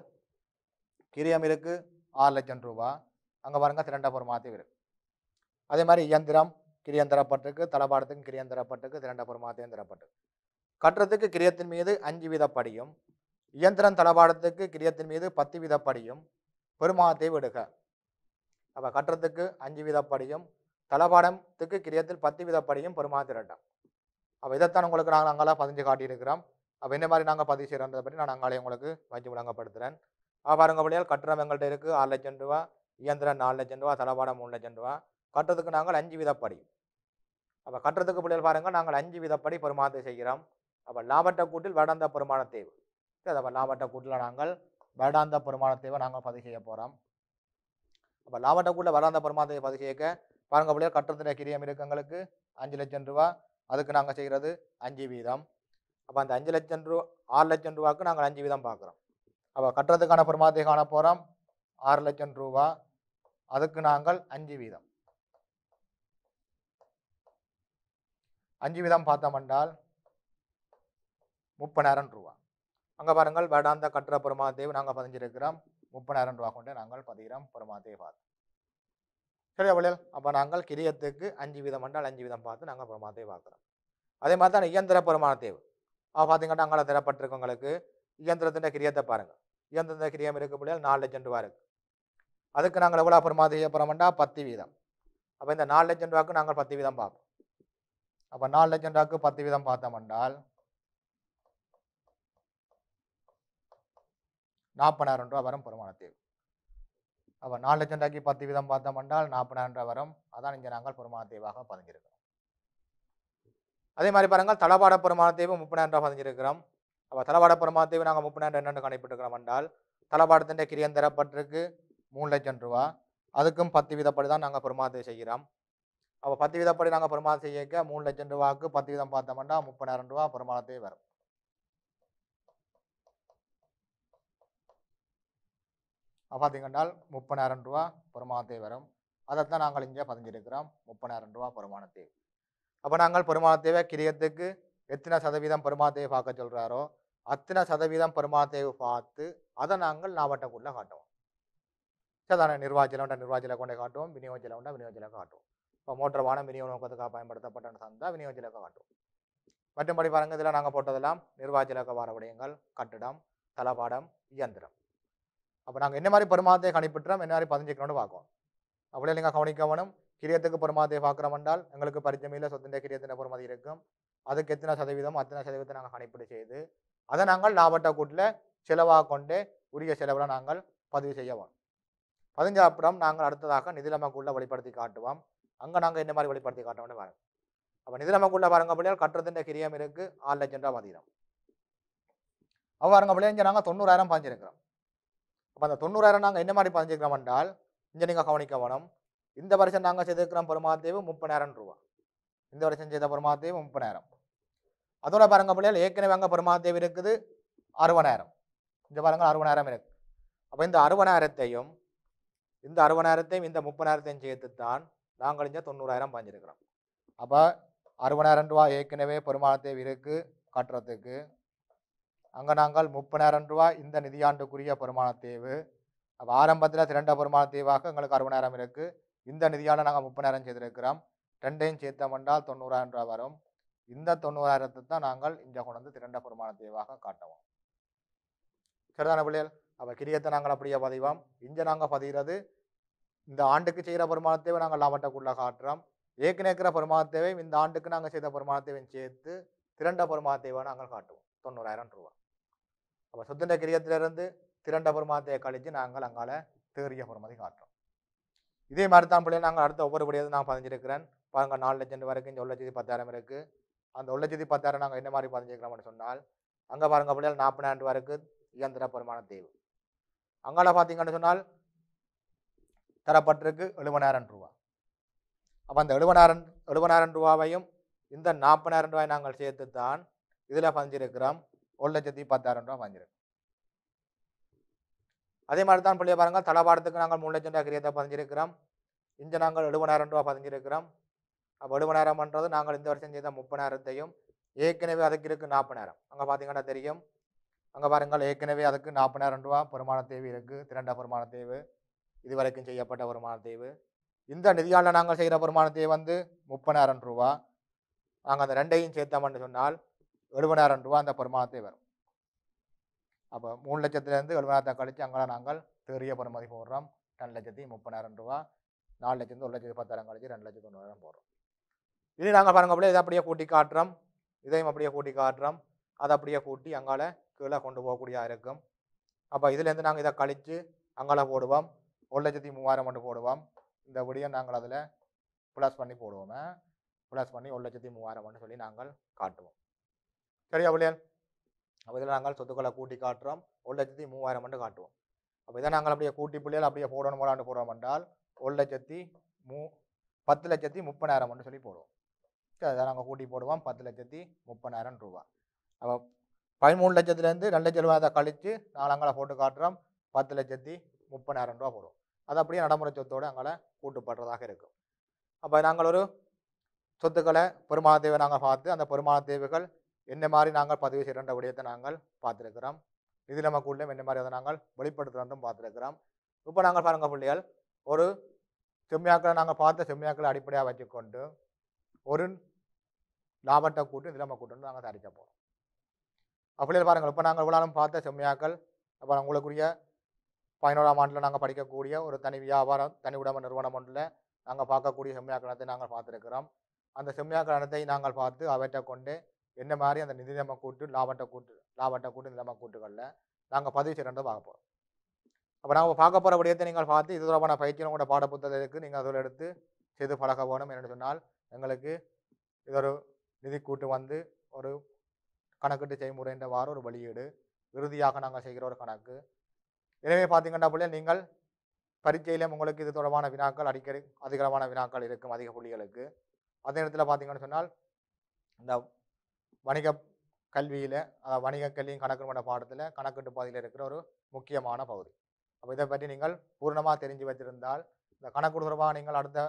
கிரியம் இருக்குது ஆறு லட்சம் ரூபா அங்கே பாருங்கள் திரண்டாபுரம் மாத்தேவர் அதே மாதிரி இயந்திரம் கிரியந்திரப்பட்டுக்கு தளபாடத்துக்கு கிரியந்திரப்பட்டுக்கு திரண்டாபுரம் மாத்தேந்திரப்பட்டு கட்டுறதுக்கு கிரியத்தின் மீது அஞ்சு வீதப்படியும் இயந்திரம் தளபாடத்துக்கு கிரியத்தின் மீது பத்து வீதப்படியும் பெருமாத்தை விடுக அப்போ கட்டுறதுக்கு அஞ்சு வீதப்படியும் தளபாடத்துக்கு கிரியத்தில் பத்து வீதப்படியும் ரெண்டாம் அப்போ இதைத்தான் உங்களுக்கு நாங்கள் அங்கெல்லாம் பதிஞ்சு காட்டியிருக்கிறோம் அப்போ என்ன மாதிரி நாங்கள் பதிவு செய்கிறோன்றதை பற்றி நான் அங்காலே உங்களுக்கு வச்சு விளங்கப்படுத்துகிறேன் பாருங்க பிள்ளையால் கட்டுறம் எங்கள்கிட்ட இருக்குது ஆறு லட்சம் ரூபா இயந்திரம் நாலு லட்சம் ரூபா தளபாடம் மூணு லட்சம் ரூபா கட்டுறதுக்கு நாங்கள் அஞ்சு விதப்படி அப்போ கட்டுறதுக்கு பிள்ளைகள் பாருங்கள் நாங்கள் அஞ்சு விதப்படி பெருமானத்தை செய்கிறோம் அப்போ லாபட்ட கூட்டில் வேடாந்த பெருமான தேவை சரி அப்போ லாபட்ட கூட்டில் நாங்கள் வேடாந்த பெருமான தேவை நாங்கள் பதிவு செய்ய போகிறோம் அப்போ லாபட்ட கூட்டில் வருடாந்த பெருமானத்தை பதிவு செய்யக்க பாருங்கள் பிள்ளைகள் கட்டுறதுல கிரியம் இருக்கங்களுக்கு அஞ்சு லட்சம் ரூபா அதுக்கு நாங்கள் செய்கிறது அஞ்சு வீதம் அப்போ அந்த அஞ்சு லட்சம் ரூபா ஆறு லட்சம் ரூபாவுக்கு நாங்கள் அஞ்சு வீதம் பார்க்குறோம் அப்போ கட்டுறதுக்கான பெருமானத்தை காண போகிறோம் ஆறு லட்சம் ரூபா அதுக்கு நாங்கள் அஞ்சு வீதம் அஞ்சு வீதம் பார்த்தோம் என்றால் முப்பதாயிரம் ரூபா அங்கே பாருங்கள் வேடாந்த கட்டுற தேவ் நாங்கள் பதிஞ்சிருக்கிறோம் முப்பதாயிரம் ரூபா கொண்டு நாங்கள் பதிகிறோம் பெருமாதேவி பார்த்து சரி பிள்ளைகள் அப்போ நாங்கள் கிரியத்துக்கு அஞ்சு வீதம் என்றால் அஞ்சு வீதம் பார்த்து நாங்கள் பெருமாதேவி பார்க்குறோம் அதே மாதிரி தான் இயந்திர பெருமான தேவு அவ பார்த்தீங்கன்னா அங்கே தரப்பட்டிருக்கவங்களுக்கு இயந்திரத்தின் கிரியத்தை பாருங்கள் இயந்திரத்தின் கிரியம் இருக்கு பிள்ளைகள் நாலு லட்சம் ரூபா இருக்குது அதுக்கு நாங்கள் எவ்வளோ பிரமாதம் செய்ய போகிறோம்னா பத்து வீதம் அப்போ இந்த நாலு லட்சம் ரூபாய்க்கு நாங்கள் பத்து வீதம் பார்ப்போம் அப்போ நாலு லட்சம் ரூபாய்க்கு பத்து வீதம் பார்த்தோம் என்றால் நாற்பதாயிரம் ரூபா வரும் பெருமான தேவை அப்போ நாலு லட்சம் ரூபாய்க்கு பத்து வீதம் பார்த்தோம் என்றால் நாற்பதாயிரம் ரூபா வரும் அதான் இங்கே நாங்கள் பெருமான தேவாக பதிஞ்சிருக்கிறோம் அதே மாதிரி பாருங்கள் தளபாட பெருமான தேவை முப்பதாயிரம் ரூபா பதிஞ்சிருக்கிறோம் அப்போ தளபாட பெருமான தேவை நாங்கள் முப்பதாயிரம் என்னென்னு கணிப்பிட்டுருக்கிறோம் என்றால் தளபாடத்தின் தரப்பட்டிருக்கு மூணு லட்சம் ரூபா அதுக்கும் பத்து விதப்படி தான் நாங்கள் பிரமாதத்தை செய்கிறோம் அப்போ பத்து விதப்படி நாங்கள் பிரமாதம் செய்யக்க மூணு லட்சம் ரூபாவுக்கு பத்து விதம் பார்த்தோம்னா முப்பதாயிரம் ரூபா பிரமாதத்தே வரும் பார்த்தீங்கன்னா முப்பதாயிரம் ரூபா பெருமானத்தை வரும் அதைத்தான் நாங்கள் இங்கே பதிஞ்சிருக்கிறோம் முப்பதாயிரம் ரூபா பெருமானத்தை அப்போ நாங்கள் பெருமானத்தேவை கிரியத்துக்கு எத்தனை சதவீதம் பெருமானத்தை பார்க்க சொல்கிறாரோ அத்தனை சதவீதம் பெருமானத்தை பார்த்து அதை நாங்கள் நாவட்டக்குள்ளே காட்டுவோம் சாதாரண உண்டா நிர்வாகத்தில் கொண்டே காட்டுவோம் உண்டா விநியோகத்தில் காட்டுவோம் இப்போ மோட்டர் வானம் விநியோக நோக்கத்துக்காக பயன்படுத்தப்பட்ட சந்தா விநியோகத்தில் காட்டுவோம் மற்றும்படி பாருங்க இதில் நாங்கள் போட்டதெல்லாம் நிர்வாகஜலக்க வார விடயங்கள் கட்டிடம் தளபாடம் இயந்திரம் அப்போ நாங்கள் என்ன மாதிரி பெருமாதத்தை கணிப்பிட்டுறோம் என்ன மாதிரி பதிஞ்சிக்கணும்னு பார்க்கணும் அப்படியே நீங்கள் கவனிக்கவனும் கிரியத்துக்கு பெருமாதத்தை பார்க்குறோம் என்றால் எங்களுக்கு பரிச்சமையில் சொத்தின கிரியத்தின பெருமதி இருக்கும் அதுக்கு எத்தனை சதவீதம் அத்தனை சதவீதத்தை நாங்கள் கணிப்பீடு செய்து அதை நாங்கள் லாபட்ட கூட்டில் செலவாக கொண்டு உரிய செலவில் நாங்கள் பதிவு செய்யவோம் பதினஞ்சாவது படம் நாங்கள் அடுத்ததாக நிதிலமக்குள்ளே வெளிப்படுத்தி காட்டுவோம் அங்கே நாங்கள் இந்த மாதிரி வெளிப்படுத்தி காட்டோம்னு வரேன் அப்போ நிதிலமக்குள்ளே பாருங்க பிள்ளைகள் கட்டுறதுன்ற கிரியம் இருக்குது ஆறு லட்சம் ரூபா மதியம் அவள் பாருங்க பிள்ளைகள் நாங்கள் தொண்ணூறாயிரம் பதிஞ்சிருக்கிறோம் அப்போ அந்த தொண்ணூறாயிரம் நாங்கள் என்ன மாதிரி பதிஞ்சிருக்கிறோம் என்றால் இங்கே நீங்கள் கவனிக்க வேணும் இந்த வருஷம் நாங்கள் செய்திருக்கிறோம் பெருமாத்தேவு முப்பதாயிரம் ரூபா இந்த வருஷம் செய்த பெருமாத்தேவு முப்பதாயிரம் அதோட பாருங்க பிள்ளைகள் ஏற்கனவே அங்கே பெருமாத்தேவு இருக்குது அறுபதாயிரம் இந்த பாருங்கள் அறுபதாயிரம் இருக்குது அப்போ இந்த அறுபதாயிரத்தையும் இந்த அறுபதாயிரத்தையும் இந்த முப்பதாயிரத்தையும் சேர்த்து தான் நாங்கள் இங்கே தொண்ணூறாயிரம் பாஞ்சிருக்கிறோம் அப்போ அறுபதாயிரம் ரூபா ஏற்கனவே பெருமான தேவை இருக்குது கட்டுறதுக்கு அங்கே நாங்கள் முப்பதாயிரம் ரூபா இந்த நிதியாண்டுக்குரிய பெருமான தேவு அப்போ ஆரம்பத்தில் திரண்ட பெருமான தேவாக எங்களுக்கு அறுபதாயிரம் இருக்குது இந்த நிதியாண்டு நாங்கள் முப்பதாயிரம் செய்திருக்கிறோம் ரெண்டையும் சேர்த்தோம் என்றால் தொண்ணூறாயிரம் ரூபா வரும் இந்த தொண்ணூறாயிரத்தை தான் நாங்கள் இங்கே கொண்டு வந்து திரண்ட பெருமான தேவாக காட்டுவோம் சரிதான பிள்ளைகள் அப்போ கிரியத்தை நாங்கள் அப்படியே பதிவோம் இங்கே நாங்கள் பதிகிறது இந்த ஆண்டுக்கு செய்கிற பெருமானத்தேவை நாங்கள் லாபட்டக்குள்ளே காட்டுறோம் ஏற்கனவே பெருமானத்தேவையும் இந்த ஆண்டுக்கு நாங்கள் செய்த பெருமானத்தேவையும் சேர்த்து திரண்ட பெருமானத்தேவை நாங்கள் காட்டுவோம் தொண்ணூறாயிரம் ரூபா அப்போ சுத்தண்ட கிரியத்திலிருந்து திரண்ட பெருமானத்தையை கழித்து நாங்கள் அங்கால தேறிய பெருமதி காட்டுறோம் இதே மாதிரி தான் பிள்ளைய நாங்கள் அடுத்த ஒவ்வொரு படியாவது நான் பதிஞ்சிருக்கிறேன் பாருங்க நாலு லட்சம் வரைக்கும் இந்த ஒரு லட்சத்தி பத்தாயிரம் இருக்குது அந்த ஒரு லட்சத்தி பத்தாயிரம் நாங்கள் என்ன மாதிரி பதிஞ்சிருக்கிறோம்னு சொன்னால் அங்கே பாருங்க பிள்ளைகள் நாற்பதாயிரம் ரூபா இருக்குது இயந்திர பெருமான தேவை அங்கால பார்த்தீங்கன்னு சொன்னால் தரப்பட்டிருக்கு எழுபதாயிரம் ரூபா அப்போ அந்த எழுபதாயிரம் எழுபதாயிரம் ரூபாவையும் இந்த நாற்பதாயிரம் ரூபாய் நாங்கள் சேர்த்து தான் இதில் பதிஞ்சிருக்கிறோம் ஒரு லட்சத்தி பத்தாயிரம் ரூபா பதிஞ்சிருக்கு அதே மாதிரி தான் பிள்ளைய பாருங்கள் தளபாடத்துக்கு நாங்கள் மூணு லட்சம் ரூபா கிரியத்தை பதிஞ்சிருக்கிறோம் இங்கே நாங்கள் எழுபதாயிரம் ரூபா பதிஞ்சிருக்கிறோம் அப்போ எழுபதாயிரம்ன்றது நாங்கள் இந்த வருஷம் செய்த முப்பதாயிரத்தையும் ஏற்கனவே அதுக்கு இருக்குது நாற்பதாயிரம் அங்கே பார்த்தீங்கன்னா தெரியும் அங்கே பாருங்கள் ஏற்கனவே அதுக்கு நாற்பதாயிரம் ரூபா வருமான தேவை இருக்குது திரண்டா வருமான தேவு இதுவரைக்கும் செய்யப்பட்ட வருமான தேவு இந்த நிதியாண்டில் நாங்கள் செய்கிற வருமான தேவை வந்து முப்பதாயிரம் ரூபா நாங்கள் அந்த ரெண்டையும் சேர்த்தோம்னு சொன்னால் எழுபதாயிரம் ரூபா அந்த வருமானத்தை வரும் அப்போ மூணு லட்சத்துலேருந்து எழுபதாயிரத்தை கழித்து அங்கெல்லாம் நாங்கள் பெரிய பெருமதி போடுறோம் ரெண்டு லட்சத்தி முப்பதாயிரம் ரூபா நாலு லட்சத்து ஒரு லட்சத்து பத்தாயிரம் கழிச்சு ரெண்டு லட்சத்து தொண்ணூறாயிரம் போடுறோம் இது நாங்கள் பாருங்க அப்படியே இதை அப்படியே கூட்டி காட்டுறோம் இதையும் அப்படியே கூட்டி காட்டுறோம் அதை அப்படியே கூட்டி அங்கால கீழே கொண்டு போகக்கூடியதாக இருக்கும் அப்போ இதுலேருந்து நாங்கள் இதை கழித்து அங்கால போடுவோம் ஒரு லட்சத்தி மூவாயிரம் மட்டும் போடுவோம் இந்த விடியை நாங்கள் அதில் ப்ளஸ் பண்ணி போடுவோமே ப்ளஸ் பண்ணி ஒரு லட்சத்தி மூவாயிரம் மட்டும் சொல்லி நாங்கள் காட்டுவோம் சரியா பிள்ளைகள் அப்போ இதில் நாங்கள் சொத்துக்களை கூட்டி காட்டுறோம் ஒரு லட்சத்தி மூவாயிரம் மட்டும் காட்டுவோம் அப்போ இதை நாங்கள் அப்படியே கூட்டி பிள்ளைகள் அப்படியே போடணும் போடான்னு போடுறோம் என்றால் ஒரு லட்சத்தி மூ பத்து லட்சத்தி முப்பதாயிரம் மட்டும் சொல்லி போடுவோம் சரி அதை நாங்கள் கூட்டி போடுவோம் பத்து லட்சத்தி முப்பதாயிரம் ரூபா அப்போ பதிமூணு லட்சத்துலேருந்து ரெண்டு லட்ச ரூபாய் அதை கழித்து நாங்கள் அங்கே போட்டு காட்டுறோம் பத்து லட்சத்தி முப்பதாயிரம் ரூபா போடும் அது அப்படியே நடைமுறை சொத்தோடு அங்கே கூட்டுப்படுறதாக இருக்கும் அப்போ நாங்கள் ஒரு சொத்துக்களை பெருமான தேவை நாங்கள் பார்த்து அந்த பெருமான தேவைகள் என்ன மாதிரி நாங்கள் பதிவு செய்கிற விடயத்தை நாங்கள் பார்த்துருக்கிறோம் நிதி நமக்குள்ளே என்ன மாதிரி அதை நாங்கள் வெளிப்படுத்துகிறதும் பார்த்துருக்கிறோம் இப்போ நாங்கள் பாருங்கள் பிள்ளைகள் ஒரு செம்மியாக்களை நாங்கள் பார்த்த செம்மியாக்களை அடிப்படையாக வச்சுக்கொண்டு ஒரு லாபத்தை கூட்டு கூட்டு வந்து நாங்கள் தயாரிக்க போகிறோம் அப்படியே பாருங்கள் இப்போ நாங்கள் இவ்வளோ பார்த்த செம்மையாக்கள் அப்புறம் உங்களுக்குரிய பதினோராம் ஆண்டில் நாங்கள் படிக்கக்கூடிய ஒரு தனி வியாபாரம் தனி உடம்பு நிறுவனம் ஒன்றில் நாங்கள் பார்க்கக்கூடிய செம்மையாக்கணத்தை நாங்கள் பார்த்துருக்கிறோம் அந்த செம்மையாக்கணத்தை நாங்கள் பார்த்து அவற்றை கொண்டு என்ன மாதிரி அந்த நிதி நிலைமை கூட்டு லாபத்தை கூட்டு லாபட்ட கூட்டு நிலம கூட்டுகளில் நாங்கள் பதிவு செய்கிறத பார்க்க போகிறோம் அப்போ நாங்கள் பார்க்க போகிற விடயத்தை நீங்கள் பார்த்து இது தொடர்பான பயிற்சியும் கூட பாட புத்தகத்துக்கு நீங்கள் அதில் எடுத்து செய்து பழக போகணும் என்று சொன்னால் எங்களுக்கு இது ஒரு நிதி கூட்டு வந்து ஒரு கணக்கிட்டு செய்முறை என்றவாறு ஒரு வெளியீடு இறுதியாக நாங்கள் செய்கிற ஒரு கணக்கு எனவே பார்த்தீங்கன்னா பிள்ளை நீங்கள் பரீட்சையிலும் உங்களுக்கு இது தொடர்பான வினாக்கள் அடிக்கடி அதிகரமான வினாக்கள் இருக்கும் அதிக புள்ளிகளுக்கு அதே நேரத்தில் பார்த்தீங்கன்னு சொன்னால் இந்த வணிக கல்வியில் வணிக கல்வியும் கணக்கு பண்ண பாடத்தில் கணக்கெட்டு பாதையில் இருக்கிற ஒரு முக்கியமான பகுதி அப்போ இதை பற்றி நீங்கள் பூர்ணமாக தெரிஞ்சு வச்சிருந்தால் இந்த கணக்கு தொடர்பாக நீங்கள் அடுத்த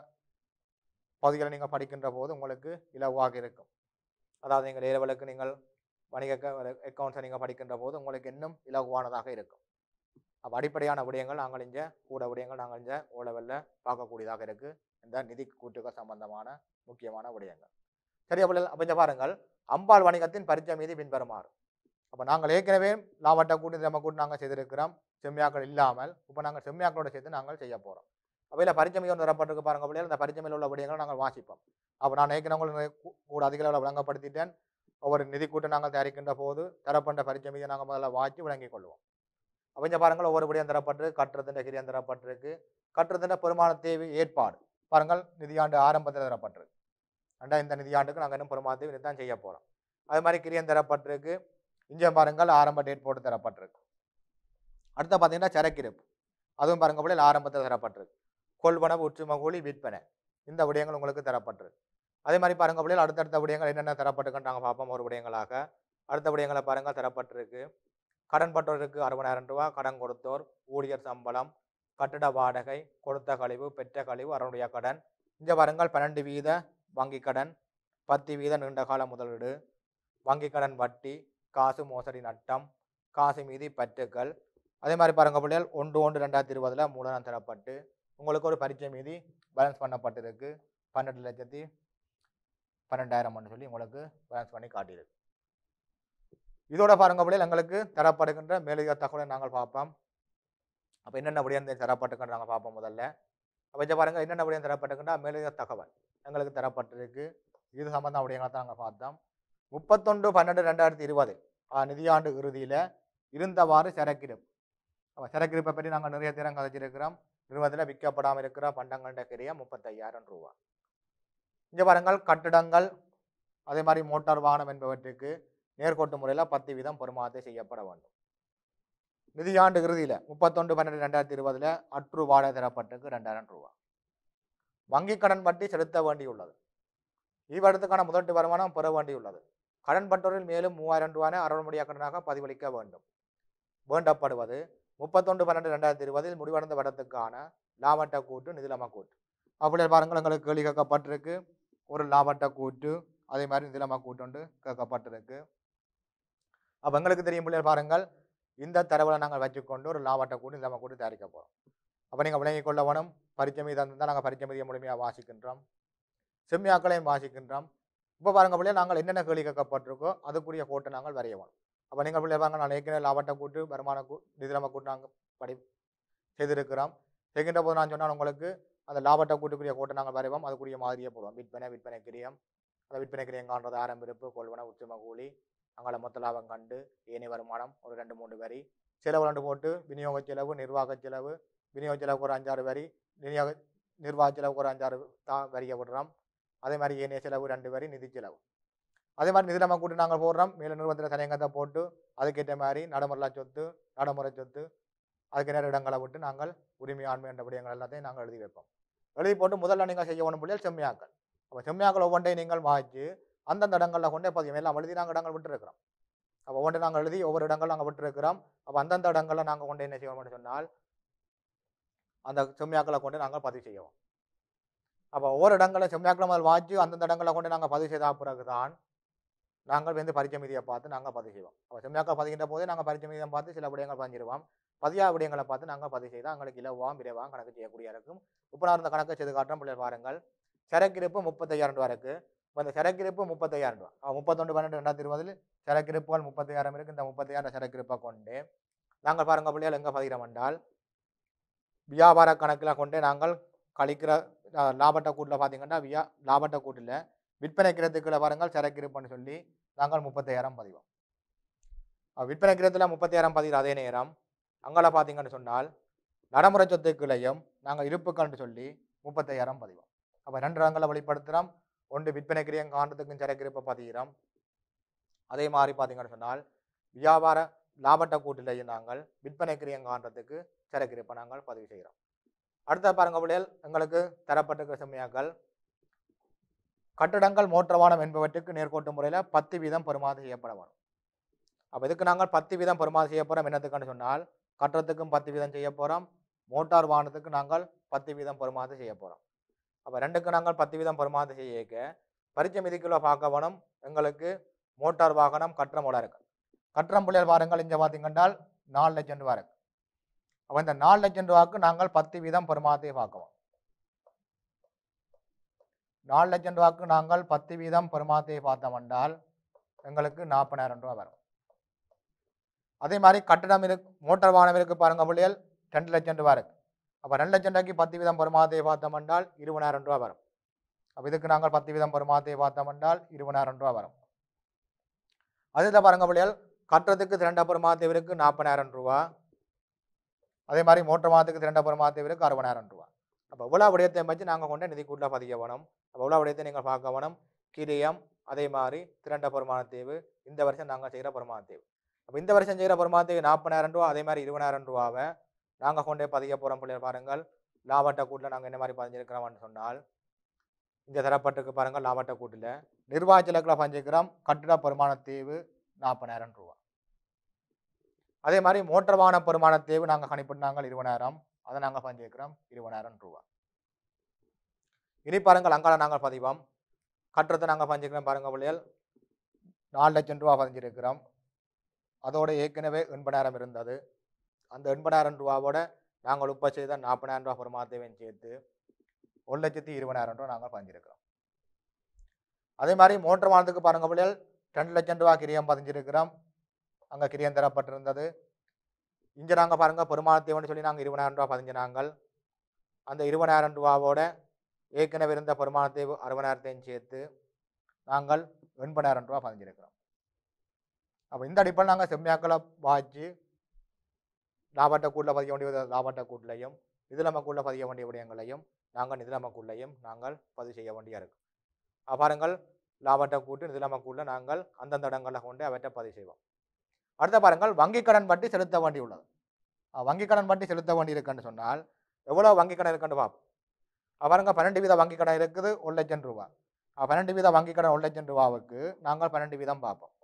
பகுதிகளை நீங்கள் படிக்கின்ற போது உங்களுக்கு இலவாக இருக்கும் அதாவது நீங்கள் இரவலுக்கு நீங்கள் வணிக அக்கௌண்ட்ஸை நீங்கள் படிக்கின்ற போது உங்களுக்கு இன்னும் இலகுவானதாக இருக்கும் அப்போ அடிப்படையான விடயங்கள் நாங்கள் இங்கே கூட விடயங்கள் நாங்கள் இங்கே ஓ லெவலில் பார்க்கக்கூடியதாக இருக்குது இந்த நிதி கூட்டுகள் சம்பந்தமான முக்கியமான விடயங்கள் சரி அப்படி அப்போ இந்த பாருங்கள் அம்பாள் வணிகத்தின் பரிச்சயம் மீது பின்வருமாறு அப்போ நாங்கள் ஏற்கனவே லாவட்ட கூட்டு நம்ம கூட்டு நாங்கள் செய்திருக்கிறோம் செம்மியாக்கள் இல்லாமல் இப்போ நாங்கள் செம்மியாக்களோட சேர்த்து நாங்கள் செய்ய போகிறோம் அவையில் பரிச்சமையை ஒன்று தரப்பட்டிருக்கு பாருங்கள் அப்படியே அந்த பரிச்சமையில் உள்ள விடயங்களை நாங்கள் வாசிப்போம் அப்போ நான் ஏற்கனவே கூட அதிக அளவில் விளங்கப்படுத்திட்டேன் ஒவ்வொரு நிதி கூட்டம் நாங்கள் தயாரிக்கின்ற போது தரப்பட்ட பரிச்சை மீது நாங்கள் முதல்ல வாங்கி விளங்கிக் கொள்வோம் அப்போ பாருங்கள் ஒவ்வொரு படியும் தரப்பட்டிருக்கு கட்டுறதுன்ற கிரியம் தரப்பட்டிருக்கு கட்டுறதுன்ற பெருமான தேவை ஏற்பாடு பாருங்கள் நிதியாண்டு ஆரம்பத்தில் தரப்பட்டிருக்கு ரெண்டா இந்த நிதியாண்டுக்கு நாங்கள் இன்னும் பெருமான தேவை தான் செய்ய போகிறோம் அது மாதிரி கிரியம் தரப்பட்டிருக்கு இங்கே பாருங்கள் ஆரம்ப டேட் போட்டு தரப்பட்டிருக்கு அடுத்து பார்த்தீங்கன்னா சரக்கிருப்பு அதுவும் பாருங்கள் போல ஆரம்பத்தில் தரப்பட்டிருக்கு கொள்வனவு உற்றுமகூலி விற்பனை இந்த விடயங்கள் உங்களுக்கு தரப்பட்டிருக்கு அதே மாதிரி பாருங்கள் பிள்ளைகள் அடுத்தடுத்த விடயங்கள் என்னென்ன நாங்கள் பார்ப்போம் ஒரு விடயங்களாக அடுத்த விடயங்களை பாருங்கள் தரப்பட்டிருக்கு பட்டோருக்கு அறுபதாயிரம் ரூபா கடன் கொடுத்தோர் ஊழியர் சம்பளம் கட்டிட வாடகை கொடுத்த கழிவு பெற்ற கழிவு அறனுடைய கடன் இந்த பாருங்கள் பன்னெண்டு வீத வங்கி கடன் பத்து வீத நீண்டகால முதலீடு வங்கி கடன் வட்டி காசு மோசடி நட்டம் காசு மீதி பற்றுக்கள் அதே மாதிரி பாருங்கள் பிள்ளைகள் ஒன்று ஒன்று ரெண்டாயிரத்தி இருபதில் மூலதனம் தரப்பட்டு உங்களுக்கு ஒரு பரிச்சை மீதி பேலன்ஸ் பண்ணப்பட்டிருக்கு பன்னெண்டு லட்சத்தி பன்னெண்டாயிரம்னு சொல்லி உங்களுக்கு பேலன்ஸ் பண்ணி காட்டியிருக்கு இதோட பாருங்க அப்படியே எங்களுக்கு தரப்படுகின்ற மேலதிக தகவலை நாங்கள் பார்ப்போம் அப்போ என்னென்ன அப்படியே தரப்பட்டுக்கின்ற நாங்கள் பார்ப்போம் முதல்ல அப்போ இதை பாருங்கள் என்னென்ன அப்படியே தரப்பட்டுக்கின்ற மேலதிக தகவல் எங்களுக்கு தரப்பட்டிருக்கு இது சம்பந்தம் விடயங்களை தான் நாங்கள் பார்த்தோம் முப்பத்தொன்று பன்னெண்டு ரெண்டாயிரத்தி இருபது நிதியாண்டு இறுதியில் இருந்தவாறு சிறக்கிருப்பு அப்போ சரக்கிருப்பை பற்றி நாங்கள் நிறைய திறன் கதைச்சிருக்கிறோம் நிறுவனத்தில் விற்கப்படாமல் இருக்கிற பண்டங்கள்ட கிரியா முப்பத்தையாயிரம் ரூபா இங்கே பாருங்கள் கட்டிடங்கள் அதே மாதிரி மோட்டார் வாகனம் என்பவற்றுக்கு நேர்கோட்டு முறையில் பத்து வீதம் பெருமானத்தை செய்யப்பட வேண்டும் நிதியாண்டு இறுதியில் முப்பத்தொன்று பன்னெண்டு ரெண்டாயிரத்தி இருபதில் அற்று வாடகை தரப்பட்டுக்கு ரெண்டாயிரம் ரூபா வங்கி கடன் பட்டி செலுத்த வேண்டியுள்ளது ஈவடத்துக்கான முதட்டு வருமானம் பெற வேண்டியுள்ளது கடன் பட்டோரில் மேலும் மூவாயிரம் ரூபாய் அறவமுடியா கடனாக பதிவளிக்க வேண்டும் வேண்டப்படுவது முப்பத்தொன்று பன்னெண்டு ரெண்டாயிரத்தி இருபதில் முடிவடைந்த வடத்துக்கான லாவட்ட கூட்டு நிதிலம கூட்டு அப்படியே பாருங்கள் எங்களுக்கு கேள்வி கேட்கப்பட்டிருக்கு ஒரு லாபட்ட கூட்டு அதே மாதிரி நிலமாக கூட்டு கேட்கப்பட்டிருக்கு அப்போ எங்களுக்கு தெரியும் பிள்ளைகள் பாருங்கள் இந்த தரவில் நாங்கள் வச்சுக்கொண்டு ஒரு லாபட்ட கூட்டு நிலமாக கூட்டு தயாரிக்க போகிறோம் அப்போ நீங்கள் விளங்கிக் கொள்ள வேணும் பரிச்சை மீது தான் நாங்கள் பரிச்சை மீதியை முழுமையாக வாசிக்கின்றோம் செம்மியாக்களையும் வாசிக்கின்றோம் இப்போ பாருங்க பிள்ளைய நாங்கள் என்னென்ன கேள்வி கேட்கப்பட்டிருக்கோ அதுக்குரிய கோட்டை நாங்கள் வரைய வேணும் அப்போ நீங்கள் பிள்ளை பாருங்கள் நான் ஏற்கனவே லாபட்ட கூட்டு வருமான கூ நிதிரம கூட்டு நாங்கள் படி செய்திருக்கிறோம் செய்கின்ற போது நான் சொன்னால் உங்களுக்கு அந்த லாபத்தை கூட்டுக்குரிய கோட்டை நாங்கள் வரைவோம் அதுக்குரிய மாதிரியே போடுவோம் விற்பனை விற்பனை கிரியம் அந்த விற்பனை கிரியம் காண்றது ஆரம்பிருப்பு கொள்வன உச்சம கூலி அங்கே மொத்த லாபம் கண்டு ஏனைய வருமானம் ஒரு ரெண்டு மூன்று வரி செலவு ரெண்டு போட்டு விநியோக செலவு நிர்வாக செலவு விநியோக செலவுக்கு ஒரு அஞ்சாறு வரி விநியோக நிர்வாக செலவுக்கு ஒரு அஞ்சாறு தான் வரியை விடுறோம் அதே மாதிரி ஏனைய செலவு ரெண்டு வரி நிதி செலவு அதே மாதிரி நிதி நம்ம கூட்டு நாங்கள் போடுறோம் மேல நிறுவனத்தில் சனியங்கத்தை போட்டு அதுக்கேற்ற மாதிரி நடைமுறை சொத்து நடைமுறை சொத்து அதுக்கு நேர இடங்களை விட்டு நாங்கள் உரிமை ஆண்மை என்ற விடயங்கள் எல்லாத்தையும் நாங்கள் எழுதி வைப்போம் எழுதி போட்டு முதல்ல நீங்கள் செய்ய ஒன்று முடியாது செம்மியாக்கள் அப்போ செம்மியாக்கள் ஒவ்வொன்றையும் நீங்கள் வாய்ச்சி அந்தந்த இடங்களில் கொண்டே பதிவு எல்லாம் எழுதி நாங்கள் இடங்கள் விட்டுருக்கிறோம் அப்போ ஒவ்வொன்று நாங்கள் எழுதி ஒவ்வொரு இடங்கள் நாங்கள் விட்டுருக்கிறோம் அப்போ அந்தந்த இடங்களில் நாங்கள் கொண்டு என்ன செய்வோம் சொன்னால் அந்த செம்மியாக்களை கொண்டு நாங்கள் பதிவு செய்வோம் அப்போ ஒவ்வொரு இடங்களில் செம்மியாக்களை முதல் வாய்ச்சி அந்தந்த இடங்களை கொண்டு நாங்கள் பதிவு செய்த பிறகு தான் நாங்கள் வந்து பரிச்சை மீதியை பார்த்து நாங்கள் பதிவு செய்வோம் அப்போ செம்னாக்கா பதிகின்ற போது நாங்கள் பரிச்சை மீதியம் பார்த்து சில விடயங்கள் பதிஞ்சிருவோம் பதியா விடயங்களை பார்த்து நாங்கள் பதிவு செய்தால் எங்களுக்கு இலவாம் விரைவாக கணக்கு செய்யக்கூடிய இருக்கும் இப்போ நான் இந்த கணக்கு செய்து காட்டுறோம் பிள்ளை பாருங்கள் சரக்கிருப்பு முப்பத்தையாயிரம் ரூபா இருக்குது இப்போ இந்த சரக்கிருப்பு முப்பத்தையாயிரம் ரூபா அவன் முப்பத்தொன்று பன்னெண்டு ரெண்டாயிரத்தி இருபதில் சரக்கிருப்புகள் முப்பத்தையாயிரம் இருக்குது இந்த முப்பத்தையாயிரம் சரக்கிருப்பை கொண்டு நாங்கள் பாருங்கள் பிள்ளைகள் எங்கே பதிகிறோம் என்றால் வியாபார கணக்கில் கொண்டு நாங்கள் கழிக்கிற லாபட்ட கூட்டில் பார்த்தீங்கன்னா வியா லாபட்ட கூட்டில் விற்பனை கிரத்துக்குள்ள பாருங்கள் சரக்கு சொல்லி நாங்கள் முப்பத்தையாயிரம் பதிவோம் விற்பனை கிரத்தில் முப்பத்தாயிரம் பதிவு அதே நேரம் அங்கே பார்த்தீங்கன்னு சொன்னால் நடைமுறை சொத்துக்களையும் நாங்கள் இருப்புக்கள்னு சொல்லி முப்பத்தையாயிரம் பதிவோம் அப்போ ரெண்டு ரங்களை வெளிப்படுத்துகிறோம் ஒன்று விற்பனை கிரியம் காண்டத்துக்கும் சரக்கு இருப்பை பதிகிறோம் அதே மாதிரி பார்த்தீங்கன்னு சொன்னால் வியாபார லாபட்ட கூட்டிலையும் நாங்கள் விற்பனை கிரியம் காண்றதுக்கு சரக்கு இருப்பை நாங்கள் பதிவு செய்கிறோம் அடுத்த பாருங்க பிள்ளைகள் எங்களுக்கு தரப்பட்ட சுமையாக்கள் கட்டடங்கள் மோற்றவானம் என்பவற்றுக்கு நேர்கோட்டு முறையில் பத்து வீதம் பெருமாது செய்யப்பட வரும் அப்போ இதுக்கு நாங்கள் பத்து வீதம் பெருமாது செய்ய போகிறோம் என்னத்துக்குன்னு சொன்னால் கட்டடத்துக்கும் பத்து வீதம் செய்ய போகிறோம் மோட்டார் வாகனத்துக்கு நாங்கள் பத்து வீதம் பெருமாது செய்ய போகிறோம் அப்போ ரெண்டுக்கு நாங்கள் பத்து வீதம் பெருமாது செய்ய பரிச்சை மிதிக்குள்ள பார்க்க வேணும் எங்களுக்கு மோட்டார் வாகனம் கற்றம் இருக்கு கற்றம் புள்ளியல் வாருங்கள் இங்கே பார்த்தீங்கன்னா நாலு லட்சம் ரூபா இருக்குது அப்போ இந்த நாலு லட்சம் ரூபாவுக்கு நாங்கள் பத்து வீதம் பெருமாத்தையை பார்க்குவோம் நாலு லட்சம் ரூபாய்க்கு நாங்கள் பத்து வீதம் பெருமாத்தையை பார்த்தோம் என்றால் எங்களுக்கு நாற்பதாயிரம் ரூபா வரும் அதே மாதிரி கட்டணம் இருக்கு மோட்டார் வாகனம் இருக்கு பாருங்க பிள்ளைகள் ரெண்டு லட்சம் ரூபா இருக்கு அப்போ ரெண்டு லட்சம் ரூபாய்க்கு பத்து வீதம் பெருமாத்தையை பார்த்தோம் என்றால் இருபதாயிரம் ரூபா வரும் அப்போ இதுக்கு நாங்கள் பத்து வீதம் பெருமாத்தையை பார்த்தோம் என்றால் இருபதாயிரம் ரூபா வரும் அதுதான் பாருங்க பிள்ளைகள் கட்டுறதுக்கு திரண்ட பெருமாத்தேவருக்கு நாற்பதாயிரம் ரூபா அதே மாதிரி மோட்டர் மாதத்துக்கு திரண்ட பெருமாத்தேவருக்கு அறுபதாயிரம் ரூபா அப்போ உலா விடயத்தை பற்றி நாங்கள் கொண்ட கூட்டில் பதிக்க வேணும் அப்போ உலா விடயத்தை நீங்கள் பார்க்க வேணும் கிரியம் அதே மாதிரி திரண்ட பெருமானத்தீவு இந்த வருஷம் நாங்கள் செய்கிற பெருமானத்தீவு அப்போ இந்த வருஷம் செய்கிற பெருமானத்தீவு நாற்பதாயிரம் ரூபா அதே மாதிரி இருபதாயிரம் ரூபாவை நாங்கள் கொண்டே பதிக்க போகிறோம் பிள்ளை பாருங்கள் லாபட்ட கூட்டில் நாங்கள் என்ன மாதிரி பதிஞ்சிருக்கிறோம்னு சொன்னால் இந்த தரப்பட்டுக்கு பாருங்கள் லாபட்ட கூட்டில் நிர்வாகத்தில் பதிஞ்சிருக்கிறோம் கட்டிட பெருமானத்தீவு நாற்பதாயிரம் ரூபா அதே மாதிரி மோட்டர் வாகன பெருமானத்தீவு நாங்கள் கணிப்பிட்டு நாங்கள் இருபதாயிரம் அதை நாங்கள் பதிஞ்சிருக்கிறோம் இருபதாயிரம் ரூபா இனி பாருங்கள் அங்கால நாங்கள் பதிவோம் கட்டுறதை நாங்கள் பதிஞ்சுக்கிறோம் பாருங்கள் பிள்ளைகள் நாலு லட்சம் ரூபா பதிஞ்சிருக்கிறோம் அதோட ஏற்கனவே எண்பதாயிரம் இருந்தது அந்த எண்பதாயிரம் ரூபாவோட நாங்கள் உற்பத்தி செய்த நாற்பதாயிரம் ரூபா பெருமாத்தேவையும் சேர்த்து ஒரு லட்சத்தி இருபதாயிரம் ரூபா நாங்கள் பதிஞ்சிருக்கிறோம் அதே மாதிரி மூன்று மாதத்துக்கு பாருங்கள் பிள்ளைகள் ரெண்டு லட்சம் ரூபா கிரியம் பதிஞ்சிருக்கிறோம் அங்கே கிரியம் தரப்பட்டிருந்தது இங்கே நாங்கள் பாருங்கள் பெருமாள் தேவன் சொல்லி நாங்கள் இருபதாயிரம் ரூபா பதிஞ்சினாங்கள் அந்த இருபதாயிரம் ரூபாவோட ஏற்கனவே இருந்த பெருமாள் தேவ அறுபதாயிரத்தையும் சேர்த்து நாங்கள் எண்பதாயிரம் ரூபா பதிஞ்சிருக்கிறோம் அப்போ இந்த அடிப்பில் நாங்கள் செம்மியாக்களை வாய்ச்சி லாபட்ட கூட்டில் பதிய வேண்டிய லாபட்ட கூட்டிலையும் இது நமக்குள்ள பதிய வேண்டிய விடயங்களையும் நாங்கள் இது நமக்குள்ளையும் நாங்கள் பதிவு செய்ய வேண்டியா இருக்கும் பாருங்கள் லாபட்ட கூட்டு இது நமக்குள்ள நாங்கள் அந்தந்த இடங்களில் கொண்டு அவற்றை பதிவு செய்வோம் அடுத்த பாருங்கள் வங்கி கடன் வட்டி செலுத்த வேண்டி உள்ளது வங்கி கடன் வட்டி செலுத்த வேண்டி இருக்குன்னு சொன்னால் எவ்வளோ வங்கி கடன் இருக்குன்னு பார்ப்போம் பாருங்கள் பன்னெண்டு வீத வங்கி கடன் இருக்குது ஒரு லட்சம் ரூபா பன்னெண்டு வீத வங்கி கடன் ஒரு லட்சம் ரூபாவுக்கு நாங்கள் பன்னெண்டு வீதம் பார்ப்போம்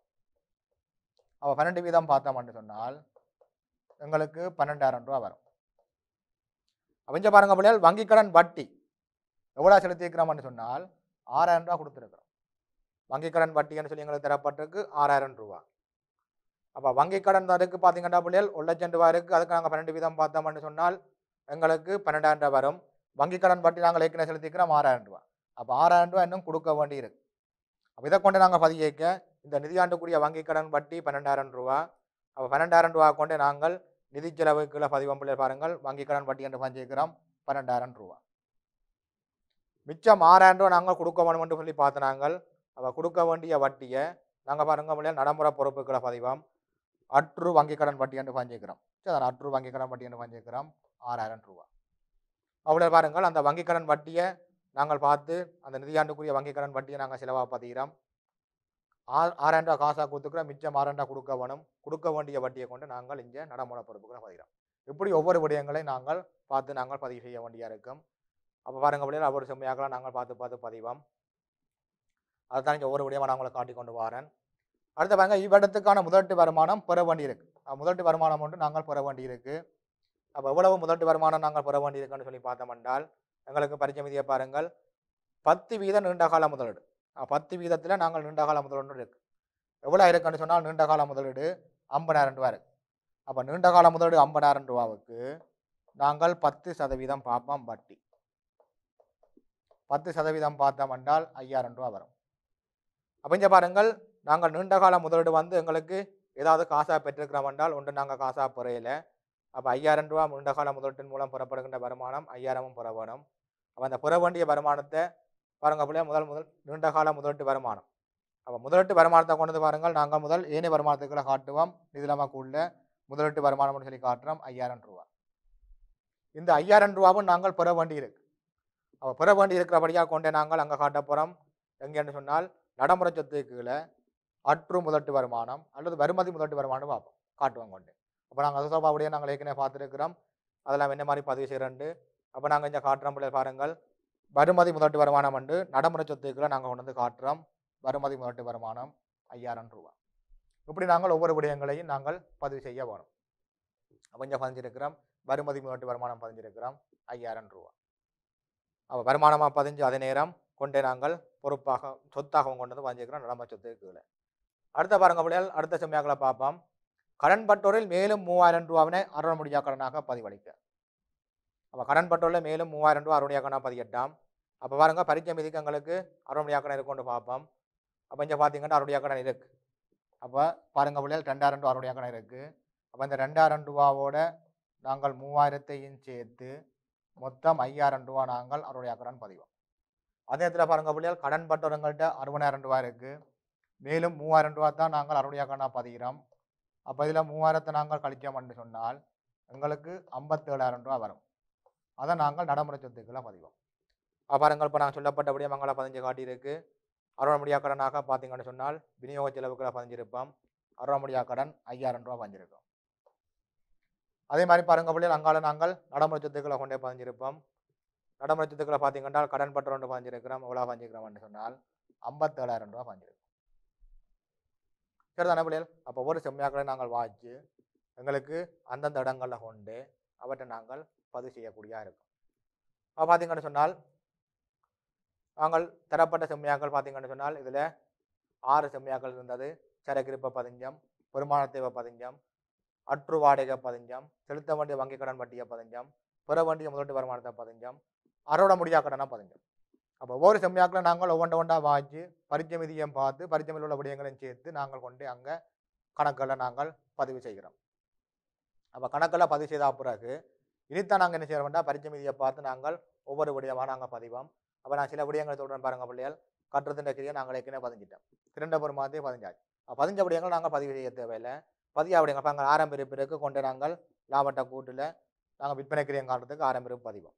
அவள் பன்னெண்டு வீதம் பார்த்தோம்னு சொன்னால் எங்களுக்கு பன்னெண்டாயிரம் ரூபா வரும் அவங்க பாருங்க பிள்ளைகள் வங்கி கடன் வட்டி எவ்வளோ செலுத்திருக்கிறோம்னு சொன்னால் ஆறாயிரம் ரூபா கொடுத்துருக்குறோம் வங்கி கடன் வட்டின்னு சொல்லி எங்களுக்கு தரப்பட்டிருக்கு ஆறாயிரம் ரூபா அப்போ வங்கி கடன் இருக்குது பார்த்தீங்கன்னா பிள்ளைகள் ஒரு லட்சம் ரூபா இருக்குது அதுக்கு நாங்கள் பன்னெண்டு வீதம் பார்த்தோம்னு சொன்னால் எங்களுக்கு பன்னெண்டாயிரம் ரூபா வரும் வங்கி கடன் பற்றி நாங்கள் ஏற்கனவே செலுத்திக்கிறோம் ஆறாயிரம் ரூபா அப்போ ஆறாயிரம் ரூபா இன்னும் கொடுக்க வேண்டி இருக்கு அப்போ இதை கொண்டு நாங்கள் பதியேற்க இந்த நிதியாண்டுக்குரிய வங்கி கடன் பற்றி பன்னெண்டாயிரம் ரூபா அப்போ பன்னெண்டாயிரம் ரூபா கொண்டு நாங்கள் நிதி செலவுக்குள்ள பதிவம் பிள்ளை பாருங்கள் வங்கி கடன் பட்டி என்று பதிஞ்சிருக்கிறோம் பன்னெண்டாயிரம் ரூபா மிச்சம் ஆறாயிரம் ரூபா நாங்கள் கொடுக்க வேணும்னு சொல்லி பார்த்து நாங்கள் அவள் கொடுக்க வேண்டிய வட்டியை நாங்கள் பாருங்கள் பிள்ளைகள் நடைமுறை பொறுப்புக்களை பதிவம் அற்று வங்கி கடன் வட்டியாண்டு வாங்கிக்கிறோம் சரி அதான் அற்று வங்கி கடன் வட்டியாண்டு வாங்கிக்கிறோம் ஆறாயிரம் ரூபா அவ்வளோ பாருங்கள் அந்த வங்கி கடன் வட்டியை நாங்கள் பார்த்து அந்த நிதியாண்டுக்குரிய வங்கி கடன் வட்டியை நாங்கள் செலவாக பதிகிறோம் ஆறாயிரம் ரூபா காசாக கொடுத்துக்கிறோம் மிச்சம் ஆறாயிரம் ரூபா கொடுக்க வேணும் கொடுக்க வேண்டிய வட்டியை கொண்டு நாங்கள் இங்கே நடைமுறை பொறுப்புகளை பதிகிறோம் இப்படி ஒவ்வொரு விடயங்களையும் நாங்கள் பார்த்து நாங்கள் பதிவு செய்ய வேண்டியாக இருக்கும் அப்போ பாருங்கள் அப்படியே ஒவ்வொரு செம்மையாக்கலாம் நாங்கள் பார்த்து பார்த்து பதிவோம் அதுதான் இங்கே ஒவ்வொரு விடயமாக நான் உங்களை காட்டி கொண்டு வரேன் அடுத்து பாருங்க இவ்விடத்துக்கான முதலீட்டு வருமானம் பெற வேண்டியிருக்கு முதலீட்டு வருமானம் ஒன்று நாங்கள் பெற வேண்டியிருக்கு அப்போ எவ்வளவு முதலீட்டு வருமானம் நாங்கள் பெற வேண்டியிருக்குன்னு சொல்லி பார்த்தோம் என்றால் எங்களுக்கு பரிச்சமிதியை பாருங்கள் பத்து நீண்ட நீண்டகால முதலீடு பத்து வீதத்தில் நாங்கள் நீண்டகால முதலீடு இருக்குது எவ்வளோ இருக்குன்னு சொன்னால் நீண்டகால முதலீடு ஐம்பதாயிரம் ரூபா இருக்குது அப்போ நீண்டகால முதலீடு ஐம்பதாயிரம் ரூபாவுக்கு நாங்கள் பத்து சதவீதம் பார்ப்போம் வட்டி பத்து சதவீதம் பார்த்தோம் என்றால் ஐயாயிரம் ரூபா வரும் அப்படிஞ்ச பாருங்கள் நாங்கள் நீண்ட காலம் முதலீடு வந்து எங்களுக்கு ஏதாவது காசாக பெற்றிருக்கிறோம் என்றால் ஒன்று நாங்கள் காசாக பெறையில அப்போ ஐயாயிரம் ரூபா நீண்ட கால முதலீட்டின் மூலம் புறப்படுகின்ற வருமானம் ஐயாயிரமும் புற வேணும் அப்போ அந்த புற வேண்டிய வருமானத்தை பாருங்கள் பிள்ளைய முதல் முதல் கால முதலீட்டு வருமானம் அப்போ முதலீட்டு வருமானத்தை கொண்டு பாருங்கள் நாங்கள் முதல் ஏனைய வருமானத்துக்களை காட்டுவோம் நிதிலமாக உள்ள முதலீட்டு வருமானம்னு சொல்லி காட்டுறோம் ஐயாயிரம் ரூபா இந்த ஐயாயிரம் ரூபாவும் நாங்கள் வேண்டி இருக்கு அப்போ புற வேண்டி இருக்கிறபடியாக கொண்டே நாங்கள் அங்கே காட்ட போகிறோம் எங்கேன்னு சொன்னால் நடைமுறை சொத்துக்களை அற்று முதட்டு வருமானம் அல்லது வருமதி முதட்டு வருமானம் பார்ப்போம் காட்டுவோம் கொண்டு அப்போ நாங்கள் சோபா சபாவுடைய நாங்கள் ஏற்கனவே பார்த்துருக்கிறோம் அதெல்லாம் என்ன மாதிரி பதிவு செய்கிறேன் அப்போ நாங்கள் இங்கே காட்டுறோம் பிள்ளை பாருங்கள் வருமதி முதட்டு வருமானம் வந்து நடைமுறை சொத்துக்களை நாங்கள் கொண்டு வந்து காட்டுறோம் வருமதி முதட்டு வருமானம் ஐயாயிரம் ரூபா இப்படி நாங்கள் ஒவ்வொரு விடயங்களையும் நாங்கள் பதிவு செய்ய போகிறோம் அப்போ இங்கே பதிஞ்சிருக்கிறோம் வருமதி முதட்டு வருமானம் பதிஞ்சிருக்கிறோம் ஐயாயிரம் ரூபா அப்போ வருமானமாக பதிஞ்சு அதே நேரம் கொண்டே நாங்கள் பொறுப்பாக சொத்தாகவும் கொண்டு வந்து பதிஞ்சிருக்கிறோம் நடைமுறை சொத்துக்களை அடுத்த பாருங்க பிள்ளைகள் அடுத்த செம்மையாக்களை பார்ப்போம் கடன் பட்டோரில் மேலும் மூவாயிரம் ரூபாவினை அறுபது முடிஞ்சா கடனாக பதிவளிக்க அப்போ கடன் பட்டோரில் மேலும் மூவாயிரம் ரூபா அறுபடியா கடனாக அப்போ பாருங்க பரிச்சை மிதிக்கங்களுக்கு அறுபடியா கடன் இருக்கும்னு பார்ப்போம் அப்போ இங்கே பார்த்தீங்கன்னா அறுபடியா கடன் இருக்குது அப்போ பாருங்க பிள்ளைகள் ரெண்டாயிரம் ரூபா அறுபடியா கடன் இருக்குது அப்போ இந்த ரெண்டாயிரம் ரூபாவோட நாங்கள் மூவாயிரத்தையும் சேர்த்து மொத்தம் ஐயாயிரம் ரூபா நாங்கள் அறுபடியா கடன் பதிவோம் அதே இடத்துல பாருங்க பிள்ளைகள் கடன் பட்டோரங்கள்கிட்ட அறுபதாயிரம் ரூபா இருக்குது மேலும் மூவாயிரம் ரூபா தான் நாங்கள் அருணையாக்கானா பதிகிறோம் அப்போ இதில் மூவாயிரத்தை நாங்கள் கழிச்சோம் என்று சொன்னால் எங்களுக்கு ஐம்பத்தேழாயிரம் ரூபா வரும் அதை நாங்கள் நடைமுறை சொத்துக்களாக பதிவோம் அபாரங்கள் இப்போ நாங்கள் சொல்லப்பட்டபடியே மங்களா பதிஞ்சு காட்டியிருக்கு முடியா கடனாக பார்த்தீங்கன்னு சொன்னால் விநியோக செலவுகளை பதிஞ்சிருப்போம் முடியா கடன் ஐயாயிரம் ரூபா பதிஞ்சிருக்கோம் அதே மாதிரி பரங்கப்பள்ளியில் அங்கால நாங்கள் நடைமுறை சொத்துக்களை கொண்டே பதிஞ்சிருப்போம் நடைமுறை சொத்துக்களை பார்த்தீங்கன்னா கடன் பற்று ஒன்று பதிஞ்சிருக்கிறோம் எவ்வளோ பதிஞ்சிருக்கிறோம்னு சொன்னால் ஐம்பத்தேழாயிரம் ரூபா பதிஞ்சிருக்கோம் சரிதானே பிள்ளைகள் அப்போ ஒரு செம்மையாக்களை நாங்கள் வாய்ச்சி எங்களுக்கு அந்தந்த இடங்களில் கொண்டு அவற்றை நாங்கள் பதிவு செய்யக்கூடியா இருக்கும் அப்போ பார்த்தீங்கன்னு சொன்னால் நாங்கள் தரப்பட்ட செம்மையாக்கள் பார்த்தீங்கன்னு சொன்னால் இதில் ஆறு செம்மையாக்கள் இருந்தது சரக்கிருப்ப பதிஞ்சம் வருமானத்தேவ பதிஞ்சம் அற்று வாடகை பதிஞ்சம் செலுத்த வேண்டிய வங்கிக் கடன் வட்டியை பதிஞ்சம் பெற வேண்டிய முதலீட்டு வருமானத்தை பதிஞ்சம் அறுவடை முடியா கடனாக பதிஞ்சம் அப்போ ஒவ்வொரு செம்மையாக்கில் நாங்கள் ஒவ்வொன்று ஒன்றா வாய்ச்சி மிதியம் பார்த்து பரிச்சமில் உள்ள விடயங்களையும் சேர்த்து நாங்கள் கொண்டு அங்கே கணக்கெல்லாம் நாங்கள் பதிவு செய்கிறோம் அப்போ கணக்கெல்லாம் பதிவு செய்த பிறகு இனித்தான் நாங்கள் என்ன செய்கிறோம்னா பரிச்சமிதியை பார்த்து நாங்கள் ஒவ்வொரு விடயமாக நாங்கள் பதிவோம் அப்போ நான் சில விடயங்களை சொல்கிறேன் பாருங்கள் பிள்ளைகள் கட்டுறதுன்ற கிரியை நாங்கள் ஏற்கனவே பதிஞ்சிட்டோம் திரண்ட மாதிரி பதிஞ்சாச்சு பதிஞ்ச விடயங்கள் நாங்கள் பதிவு செய்ய தேவையில்லை பதிய விடயங்கள் நாங்கள் ஆரம்ப இருப்பிற்கு கொண்டு நாங்கள் லாபட்ட கூட்டில் நாங்கள் விற்பனை கிரியம் காட்டுறதுக்கு ஆரம்பிப்பு பதிவோம்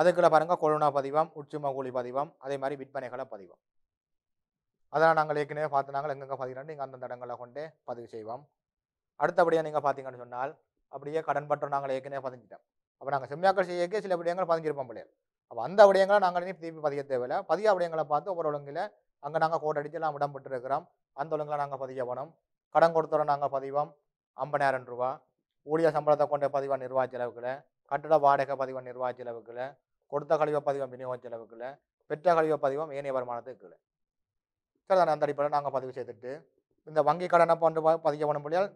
அதுக்குள்ள பாருங்கள் கொரோனா பதிவம் உட்சும கூலி பதிவம் அதே மாதிரி விற்பனைகளை பதிவம் அதெல்லாம் நாங்கள் ஏற்கனவே பார்த்து நாங்கள் எங்கெங்கே பதிகிறோம் நீங்கள் அந்தந்த இடங்களை கொண்டு பதிவு செய்வோம் அடுத்தபடியாக நீங்கள் பார்த்தீங்கன்னு சொன்னால் அப்படியே கடன் பற்றம் நாங்கள் ஏற்கனவே பதிஞ்சிட்டோம் அப்போ நாங்கள் செம்மியாக்கள் செய்ய சில விடயங்கள் பதிஞ்சிருப்போம் பிள்ளைகள் அப்போ அந்த விடயங்களை நாங்கள் இனி திருப்பி பதிய தேவையில்லை பதிய விடயங்களை பார்த்து ஒவ்வொரு ஒழுங்கில் அங்கே நாங்கள் கோட் அடித்து எல்லாம் இடம் பெற்றிருக்கிறோம் அந்த ஒழுங்கில் நாங்கள் பதிய போனோம் கடன் கொடுத்தோட நாங்கள் பதிவோம் ஐம்பதாயிரம் ரூபா ஊழியர் சம்பளத்தை கொண்ட பதிவாக நிர்வாக செலவுகளை கட்டட வாடகை பதிவம் நிர்வாக செலவுக்குள்ள கொடுத்த கழிவு பதிவம் விநியோக செலவுக்குள்ள பெற்ற கழிவு பதிவம் ஏனைய வருமானத்துக்குள்ள சரிதான அந்த அடிப்படையில் நாங்கள் பதிவு செய்துட்டு இந்த வங்கி கடனை போன்று பதிவு பண்ண முடியாது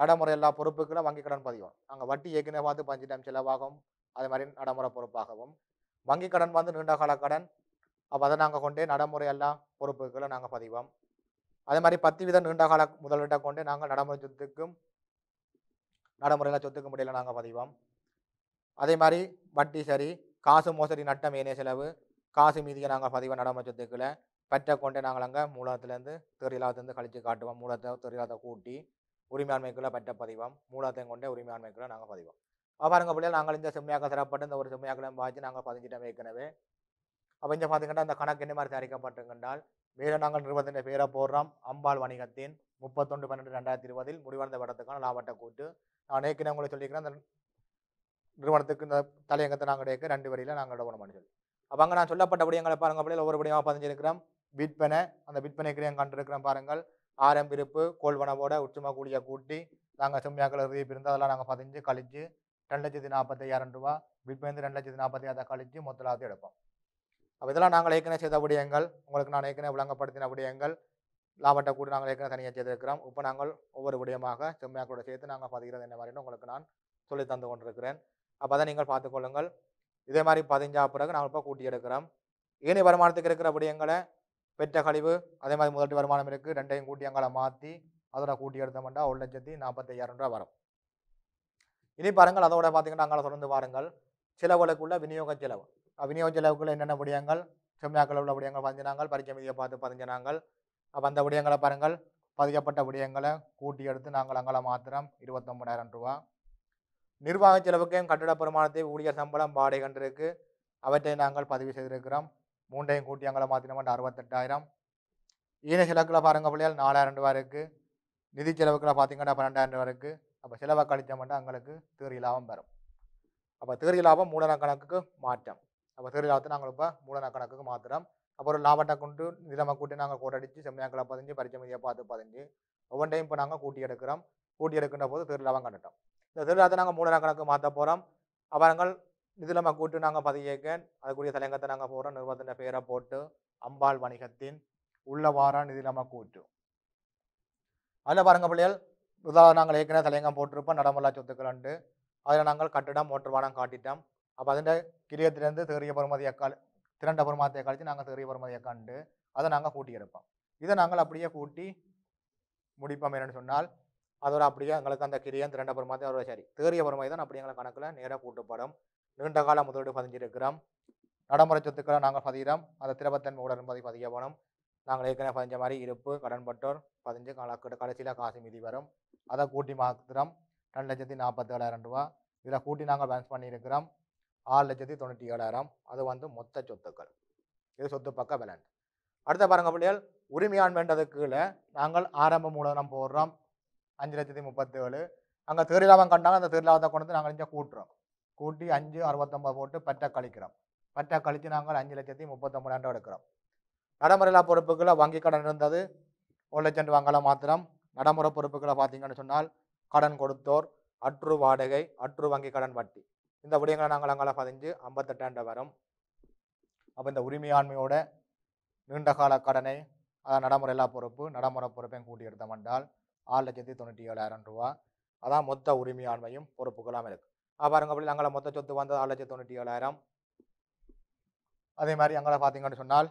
நடைமுறை எல்லா பொறுப்புகளும் வங்கி கடன் பதிவோம் நாங்கள் வட்டி ஏற்கனவே பார்த்து பஞ்சு டைம் செலவாகும் அது மாதிரி நடைமுறை பொறுப்பாகவும் வங்கி கடன் வந்து நீண்ட கால கடன் அப்போ அதை நாங்கள் கொண்டே நடைமுறை எல்லா பொறுப்புகளை நாங்கள் பதிவோம் அதே மாதிரி பத்து வித நீண்ட கால முதலீட்டை கொண்டு நாங்கள் நடைமுறை சொத்துக்கும் நடைமுறையில் சொத்துக்கும் முடியல நாங்கள் பதிவோம் அதே மாதிரி வட்டி சரி காசு மோசடி நட்டம் ஏனைய செலவு காசு மீதியை நாங்கள் பதிவை நடமச்சத்துக்கில் பெற்ற கொண்டே நாங்கள் அங்கே மூலத்துலேருந்து தெரியலாத்துலேருந்து கழித்து காட்டுவோம் மூலத்தை தெரியலாத்தை கூட்டி உரிமையாண்மைக்குள்ளே பெற்ற பதிவோம் மூலத்தையும் கொண்டே உரிமையாண்மைக்குள்ளே நாங்கள் பதிவோம் பாருங்க பிள்ளைகள் நாங்கள் இந்த செம்மையாக்க சிறப்பட்டு இந்த ஒரு செம்மையாக்களையும் பார்த்து நாங்கள் பதிஞ்சிட்டோம் ஏற்கனவே அப்போ இங்கே பார்த்துக்கிட்டா அந்த கணக்கு என்ன மாதிரி தயாரிக்கப்பட்டிருக்கின்றால் மேலும் நாங்கள் நிறுவனத்தின் பேரை போடுறோம் அம்பாள் வணிகத்தின் முப்பத்தொன்று பன்னெண்டு ரெண்டாயிரத்தி இருபதில் முடிவடைந்த படத்துக்கான லாபட்ட கூட்டு நான் ஏற்கனவே உங்களை சொல்லியிருக்கிறேன் அந்த நிறுவனத்துக்கு இந்த தலையங்கத்தை நாங்கள் எடுக்க ரெண்டு வரியில் நாங்கள் பண்ண சொல்லி அப்போ அங்கே நான் சொல்லப்பட்டபடி எங்களை பாருங்கள் அப்படியே ஒவ்வொரு படியாக பதிஞ்சிருக்கிறோம் விற்பனை அந்த விற்பனை எங்கள் கண்டிருக்கிறோம் பாருங்கள் ஆரம் பிரிப்பு கோல்வனவோட உச்சமாக கூடிய கூட்டி நாங்கள் செம்மையாக்கள் இறுதி பிரிந்து அதெல்லாம் நாங்கள் பதிஞ்சு கழிச்சு ரெண்டு லட்சத்தி நாற்பத்தையாயிரம் ரூபா விற்பனை ரெண்டு லட்சத்தி நாற்பத்தையாயிரம் கழிச்சு மொத்தலாவது எடுப்போம் அப்போ இதெல்லாம் நாங்கள் ஏற்கனவே செய்த விடயங்கள் உங்களுக்கு நான் ஏற்கனவே விளங்கப்படுத்தின விடயங்கள் லாபத்தை கூட நாங்கள் ஏற்கனவே தனியாக செய்திருக்கிறோம் இப்போ நாங்கள் ஒவ்வொரு விடயமாக செம்மையாக்களோட சேர்த்து நாங்கள் பதிகிறது என்ன மாதிரி உங்களுக்கு நான் சொல்லி தந்து கொண்டிருக்கிறேன் அப்போ தான் நீங்கள் பார்த்துக்கொள்ளுங்கள் இதே மாதிரி பதிஞ்சா பிறகு நாங்கள் இப்போ கூட்டி எடுக்கிறோம் ஏனி வருமானத்துக்கு இருக்கிற விடயங்களை பெற்ற கழிவு அதே மாதிரி முதல் வருமானம் இருக்குது ரெண்டையும் கூட்டி எங்களை மாற்றி அதோட கூட்டி எடுத்தோம்னா ஒரு லட்சத்தி நாற்பத்தையாயிரம் ரூபா வரும் இனி பாருங்கள் அதோட பார்த்தீங்கன்னா அங்கே தொடர்ந்து பாருங்கள் செலவுகளுக்குள்ள விநியோக செலவு விநியோக செலவுக்குள்ள என்னென்ன விடயங்கள் செம்னாக்கள் உள்ள விடயங்கள் பதிஞ்சினாங்கள் பரிச்சை மீதியை பார்த்து பதிஞ்சினாங்கள் அப்போ அந்த விடயங்களை பாருங்கள் பதிக்கப்பட்ட விடயங்களை கூட்டி எடுத்து நாங்கள் அங்கே மாத்திரம் இருபத்தொம்பதாயிரம் ரூபா நிர்வாக செலவுக்கும் கட்டிட பெருமானத்தை ஊழியர் சம்பளம் வாடகை கண்டிருக்கு அவற்றை நாங்கள் பதிவு செய்திருக்கிறோம் மூன்றையும் கூட்டி அங்கே மாற்றினோம் அறுபத்தெட்டாயிரம் ஈன செலவுக்களை பாருங்க பிள்ளைகள் நாலாயிரம் ரூபா இருக்குது நிதி செலவுக்களை பார்த்தீங்கன்னா பன்னெண்டாயிரம் ரூபா இருக்குது அப்போ செலவை கழித்தோம்னா எங்களுக்கு தேறி லாபம் பெறும் அப்போ தேறி லாபம் மூலன கணக்குக்கு மாற்றம் அப்போ தேறி லாபத்தை நாங்கள் இப்போ மூலன கணக்குக்கு மாற்றுறோம் அப்புறம் லாபத்தை கொண்டு நிலமை கூட்டி நாங்கள் கூட்டடிச்சு செம்மையாக்களை பதிஞ்சு பரிச்சை பார்த்து பதிஞ்சு ஒவ்வொன்றையும் இப்போ நாங்கள் கூட்டி எடுக்கிறோம் கூட்டி எடுக்கின்ற போது தேறி லாபம் கட்டட்டோம் இந்த திருவிழாத்தை நாங்கள் மூணு கணக்கு மாற்ற போகிறோம் அவரங்கள் இதில் நம்ம கூட்டு நாங்கள் பதியேக்க அதுக்குரிய தலைங்கத்தை நாங்கள் போகிறோம் நிறுவனத்தின் பேரை போட்டு அம்பாள் வணிகத்தின் உள்ள வாரம் இதில் நம்ம கூட்டு அதில் பாருங்கள் பிள்ளைகள் உதாரணம் நாங்கள் ஏற்கனவே தலையங்கம் போட்டிருப்போம் நடமுல்லா சொத்துக்கள் அதில் நாங்கள் கட்டிடம் மோட்டுவானம் காட்டிட்டோம் அப்போ அதில் கிரியத்திலேருந்து தேறிய பெருமதியை கால் திரண்ட பெருமாத்தையை கழித்து நாங்கள் தேறிய பெருமதியை கண்டு அதை நாங்கள் கூட்டி எடுப்போம் இதை நாங்கள் அப்படியே கூட்டி முடிப்போம் என்னென்னு சொன்னால் அதோட அப்படியே எங்களுக்கு அந்த கிரியம் திரண்ட பெருமாதி அதோட சரி தேறிய பெருமை தான் அப்படி எங்களை கணக்கில் நேராக கூட்டுப்படும் நீண்ட கால முதலீடு பதிஞ்சிருக்கிறோம் நடைமுறை சொத்துக்களை நாங்கள் பதிகிறோம் அந்த திரபத்தன்மை என்பதை பதிய போனோம் நாங்கள் ஏற்கனவே பதிஞ்ச மாதிரி இருப்பு கடன்பட்டோர் பதிஞ்சு கலக்கிட்ட கடைசியில் காசு மீதி வரும் அதை கூட்டி மாத்திரம் ரெண்டு லட்சத்தி நாற்பத்தி ஏழாயிரம் ரூபா இதில் கூட்டி நாங்கள் பேலன்ஸ் பண்ணியிருக்கிறோம் ஆறு லட்சத்தி தொண்ணூற்றி ஏழாயிரம் அது வந்து மொத்த சொத்துக்கள் இது சொத்து பக்க பேலன்ஸ் அடுத்த பாருங்கள் பிள்ளைகள் உரிமையாண்மைன்றதுக்குள்ள நாங்கள் ஆரம்ப மூலதனம் போடுறோம் அஞ்சு லட்சத்தி முப்பத்தேழு அங்கே திருவிழாவை கண்டாங்க அந்த திருவிழாவை கொண்டு வந்து நாங்கள் இங்கே கூட்டுறோம் கூட்டி அஞ்சு அறுபத்தொம்பது போட்டு பற்ற கழிக்கிறோம் பற்ற கழித்து நாங்கள் அஞ்சு லட்சத்தி முப்பத்தொம்பதாயிரம் எடுக்கிறோம் நடைமுறையிலா பொறுப்புகளை வங்கி கடன் இருந்தது ஒரு லட்சம் வங்கலாம் மாத்திரம் நடைமுறை பொறுப்புகளை பார்த்தீங்கன்னு சொன்னால் கடன் கொடுத்தோர் அற்று வாடகை அற்று வங்கி கடன் வட்டி இந்த விடயங்களை நாங்கள் அங்கே பதிஞ்சு ஐம்பத்தெட்டாண்டு வரும் அப்போ இந்த உரிமையாண்மையோட நீண்டகால கடனை அதான் நடைமுறையில்லா பொறுப்பு நடைமுறை பொறுப்பையும் கூட்டி எடுத்தோம் என்றால் ஆறு லட்சத்தி தொண்ணூற்றி ஏழாயிரம் ரூபா அதான் மொத்த உரிமையாண்மையும் பொறுப்புகளாக இருக்குது பாருங்க அப்படி எங்களை மொத்த சொத்து வந்து ஆறு லட்சத்தி தொண்ணூற்றி ஏழாயிரம் அதே மாதிரி எங்களை பார்த்தீங்கன்னு சொன்னால்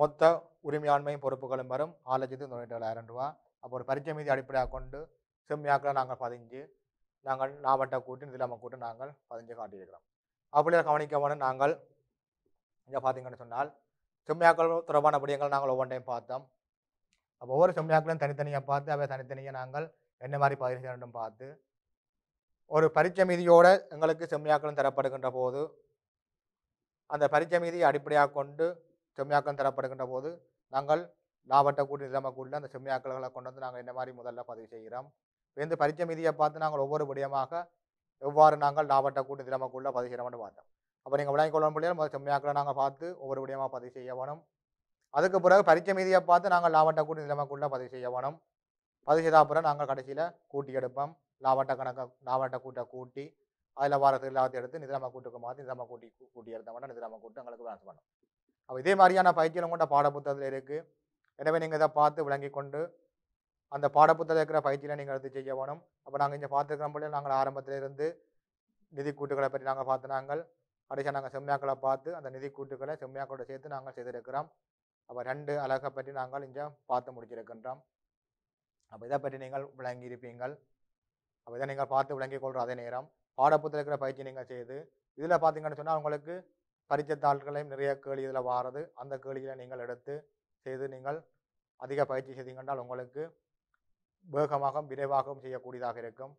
மொத்த உரிமையாண்மையும் பொறுப்புகளும் வரும் ஆறு லட்சத்தி தொண்ணூற்றி ஏழாயிரம் ரூபா அப்போ ஒரு பரிச்சை மீதி அடிப்படையாக கொண்டு செம்மியாக்கில் நாங்கள் பதிஞ்சு நாங்கள் நாவட்ட கூட்டு நிதிலாம கூட்டு நாங்கள் பதிஞ்சு காட்டியிருக்கிறோம் அப்படியே கவனிக்கவன நாங்கள் இங்கே பார்த்தீங்கன்னு சொன்னால் செம்மியாக்கள் தொடர்பான விடயங்கள் நாங்கள் ஒவ்வொன்றையும் பார்த்தோம் அப்போ ஒவ்வொரு செம்மையாக்களும் தனித்தனியாக பார்த்து அவை தனித்தனியாக நாங்கள் என்ன மாதிரி செய்ய செய்யணும் பார்த்து ஒரு பரீட்சை மீதியோடு எங்களுக்கு செம்மையாக்களும் தரப்படுகின்ற போது அந்த பரீட்சை மீதியை அடிப்படையாக கொண்டு செம்மையாக்களும் தரப்படுகின்ற போது நாங்கள் லாபட்ட கூட்டு நிலைமை கூட்டில் அந்த செம்மியாக்கல்களை கொண்டு வந்து நாங்கள் என்ன மாதிரி முதல்ல பதிவு செய்கிறோம் இந்த பரீட்சை மீதியை பார்த்து நாங்கள் ஒவ்வொரு விடயமாக எவ்வாறு நாங்கள் லாபட்ட கூட்டு நிலைமை கூட்டில் பதிவு செய்கிறோம்னு பார்த்தோம் அப்போ நீங்கள் விளையாடி கொள்ள முடியாது முதல் செம்மையாக்களை நாங்கள் பார்த்து ஒவ்வொரு விடயமாக பதிவு செய்ய வேணும் அதுக்கு பிறகு பரீட்சை மீதியை பார்த்து நாங்கள் லாவட்ட கூட்டு நிலைமைக்குள்ளே பதிவு செய்ய வேணும் பதிவு செய்த அப்புறம் நாங்கள் கடைசியில் கூட்டி எடுப்போம் லாவட்ட கணக்கை லாவட்ட கூட்டை கூட்டி அதில் வாரத்தில் எல்லாத்தையும் எடுத்து நிதிரம கூட்டுக்கு மாற்றி நிதிரம கூட்டி கூட்டி எடுத்த வேண்டாம் நிதிரம கூட்டு எங்களுக்கு வேலை பண்ணும் அப்போ இதே மாதிரியான பயிற்சியில் பாட பாடப்புத்தகத்தில் இருக்குது எனவே நீங்கள் இதை பார்த்து விளங்கி கொண்டு அந்த பாடப்புத்தகத்தில் இருக்கிற பயிற்சியில் நீங்கள் எடுத்து செய்ய வேணும் அப்போ நாங்கள் இங்கே பார்த்துருக்கிற போல நாங்கள் ஆரம்பத்திலிருந்து நிதி கூட்டுகளை பற்றி நாங்கள் பார்த்து நாங்கள் கடைசியாக நாங்கள் செம்மியாக்களை பார்த்து அந்த நிதி கூட்டுகளை செம்மியாக்களோட சேர்த்து நாங்கள் செய்திருக்கிறோம் அப்போ ரெண்டு அழகை பற்றி நாங்கள் இங்கே பார்த்து முடிச்சிருக்கின்றோம் அப்போ இதை பற்றி நீங்கள் விளங்கி இருப்பீங்கள் அப்போ இதை நீங்கள் பார்த்து விளங்கிக் கொள்கிற அதே நேரம் பாடப்புத்தில் இருக்கிற பயிற்சி நீங்கள் செய்து இதில் பார்த்தீங்கன்னு சொன்னால் உங்களுக்கு பரிச்சத்தாள்களையும் நிறைய கேள்வி இதில் வாரது அந்த கேள்விகளை நீங்கள் எடுத்து செய்து நீங்கள் அதிக பயிற்சி செய்தீங்கன்றால் உங்களுக்கு வேகமாகவும் விரைவாகவும் செய்யக்கூடியதாக இருக்கும்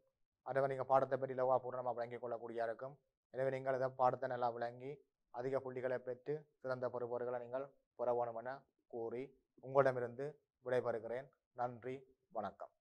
அதுவே நீங்கள் பாடத்தை பற்றி இலவா பூர்ணமாக விளங்கிக் கொள்ளக்கூடியதாக இருக்கும் எனவே நீங்கள் இதை பாடத்தை நல்லா விளங்கி அதிக புள்ளிகளை பெற்று சிறந்த பொறுப்பவர்களை நீங்கள் புறவோணமென கூறி உங்களிடமிருந்து விடைபெறுகிறேன் நன்றி வணக்கம்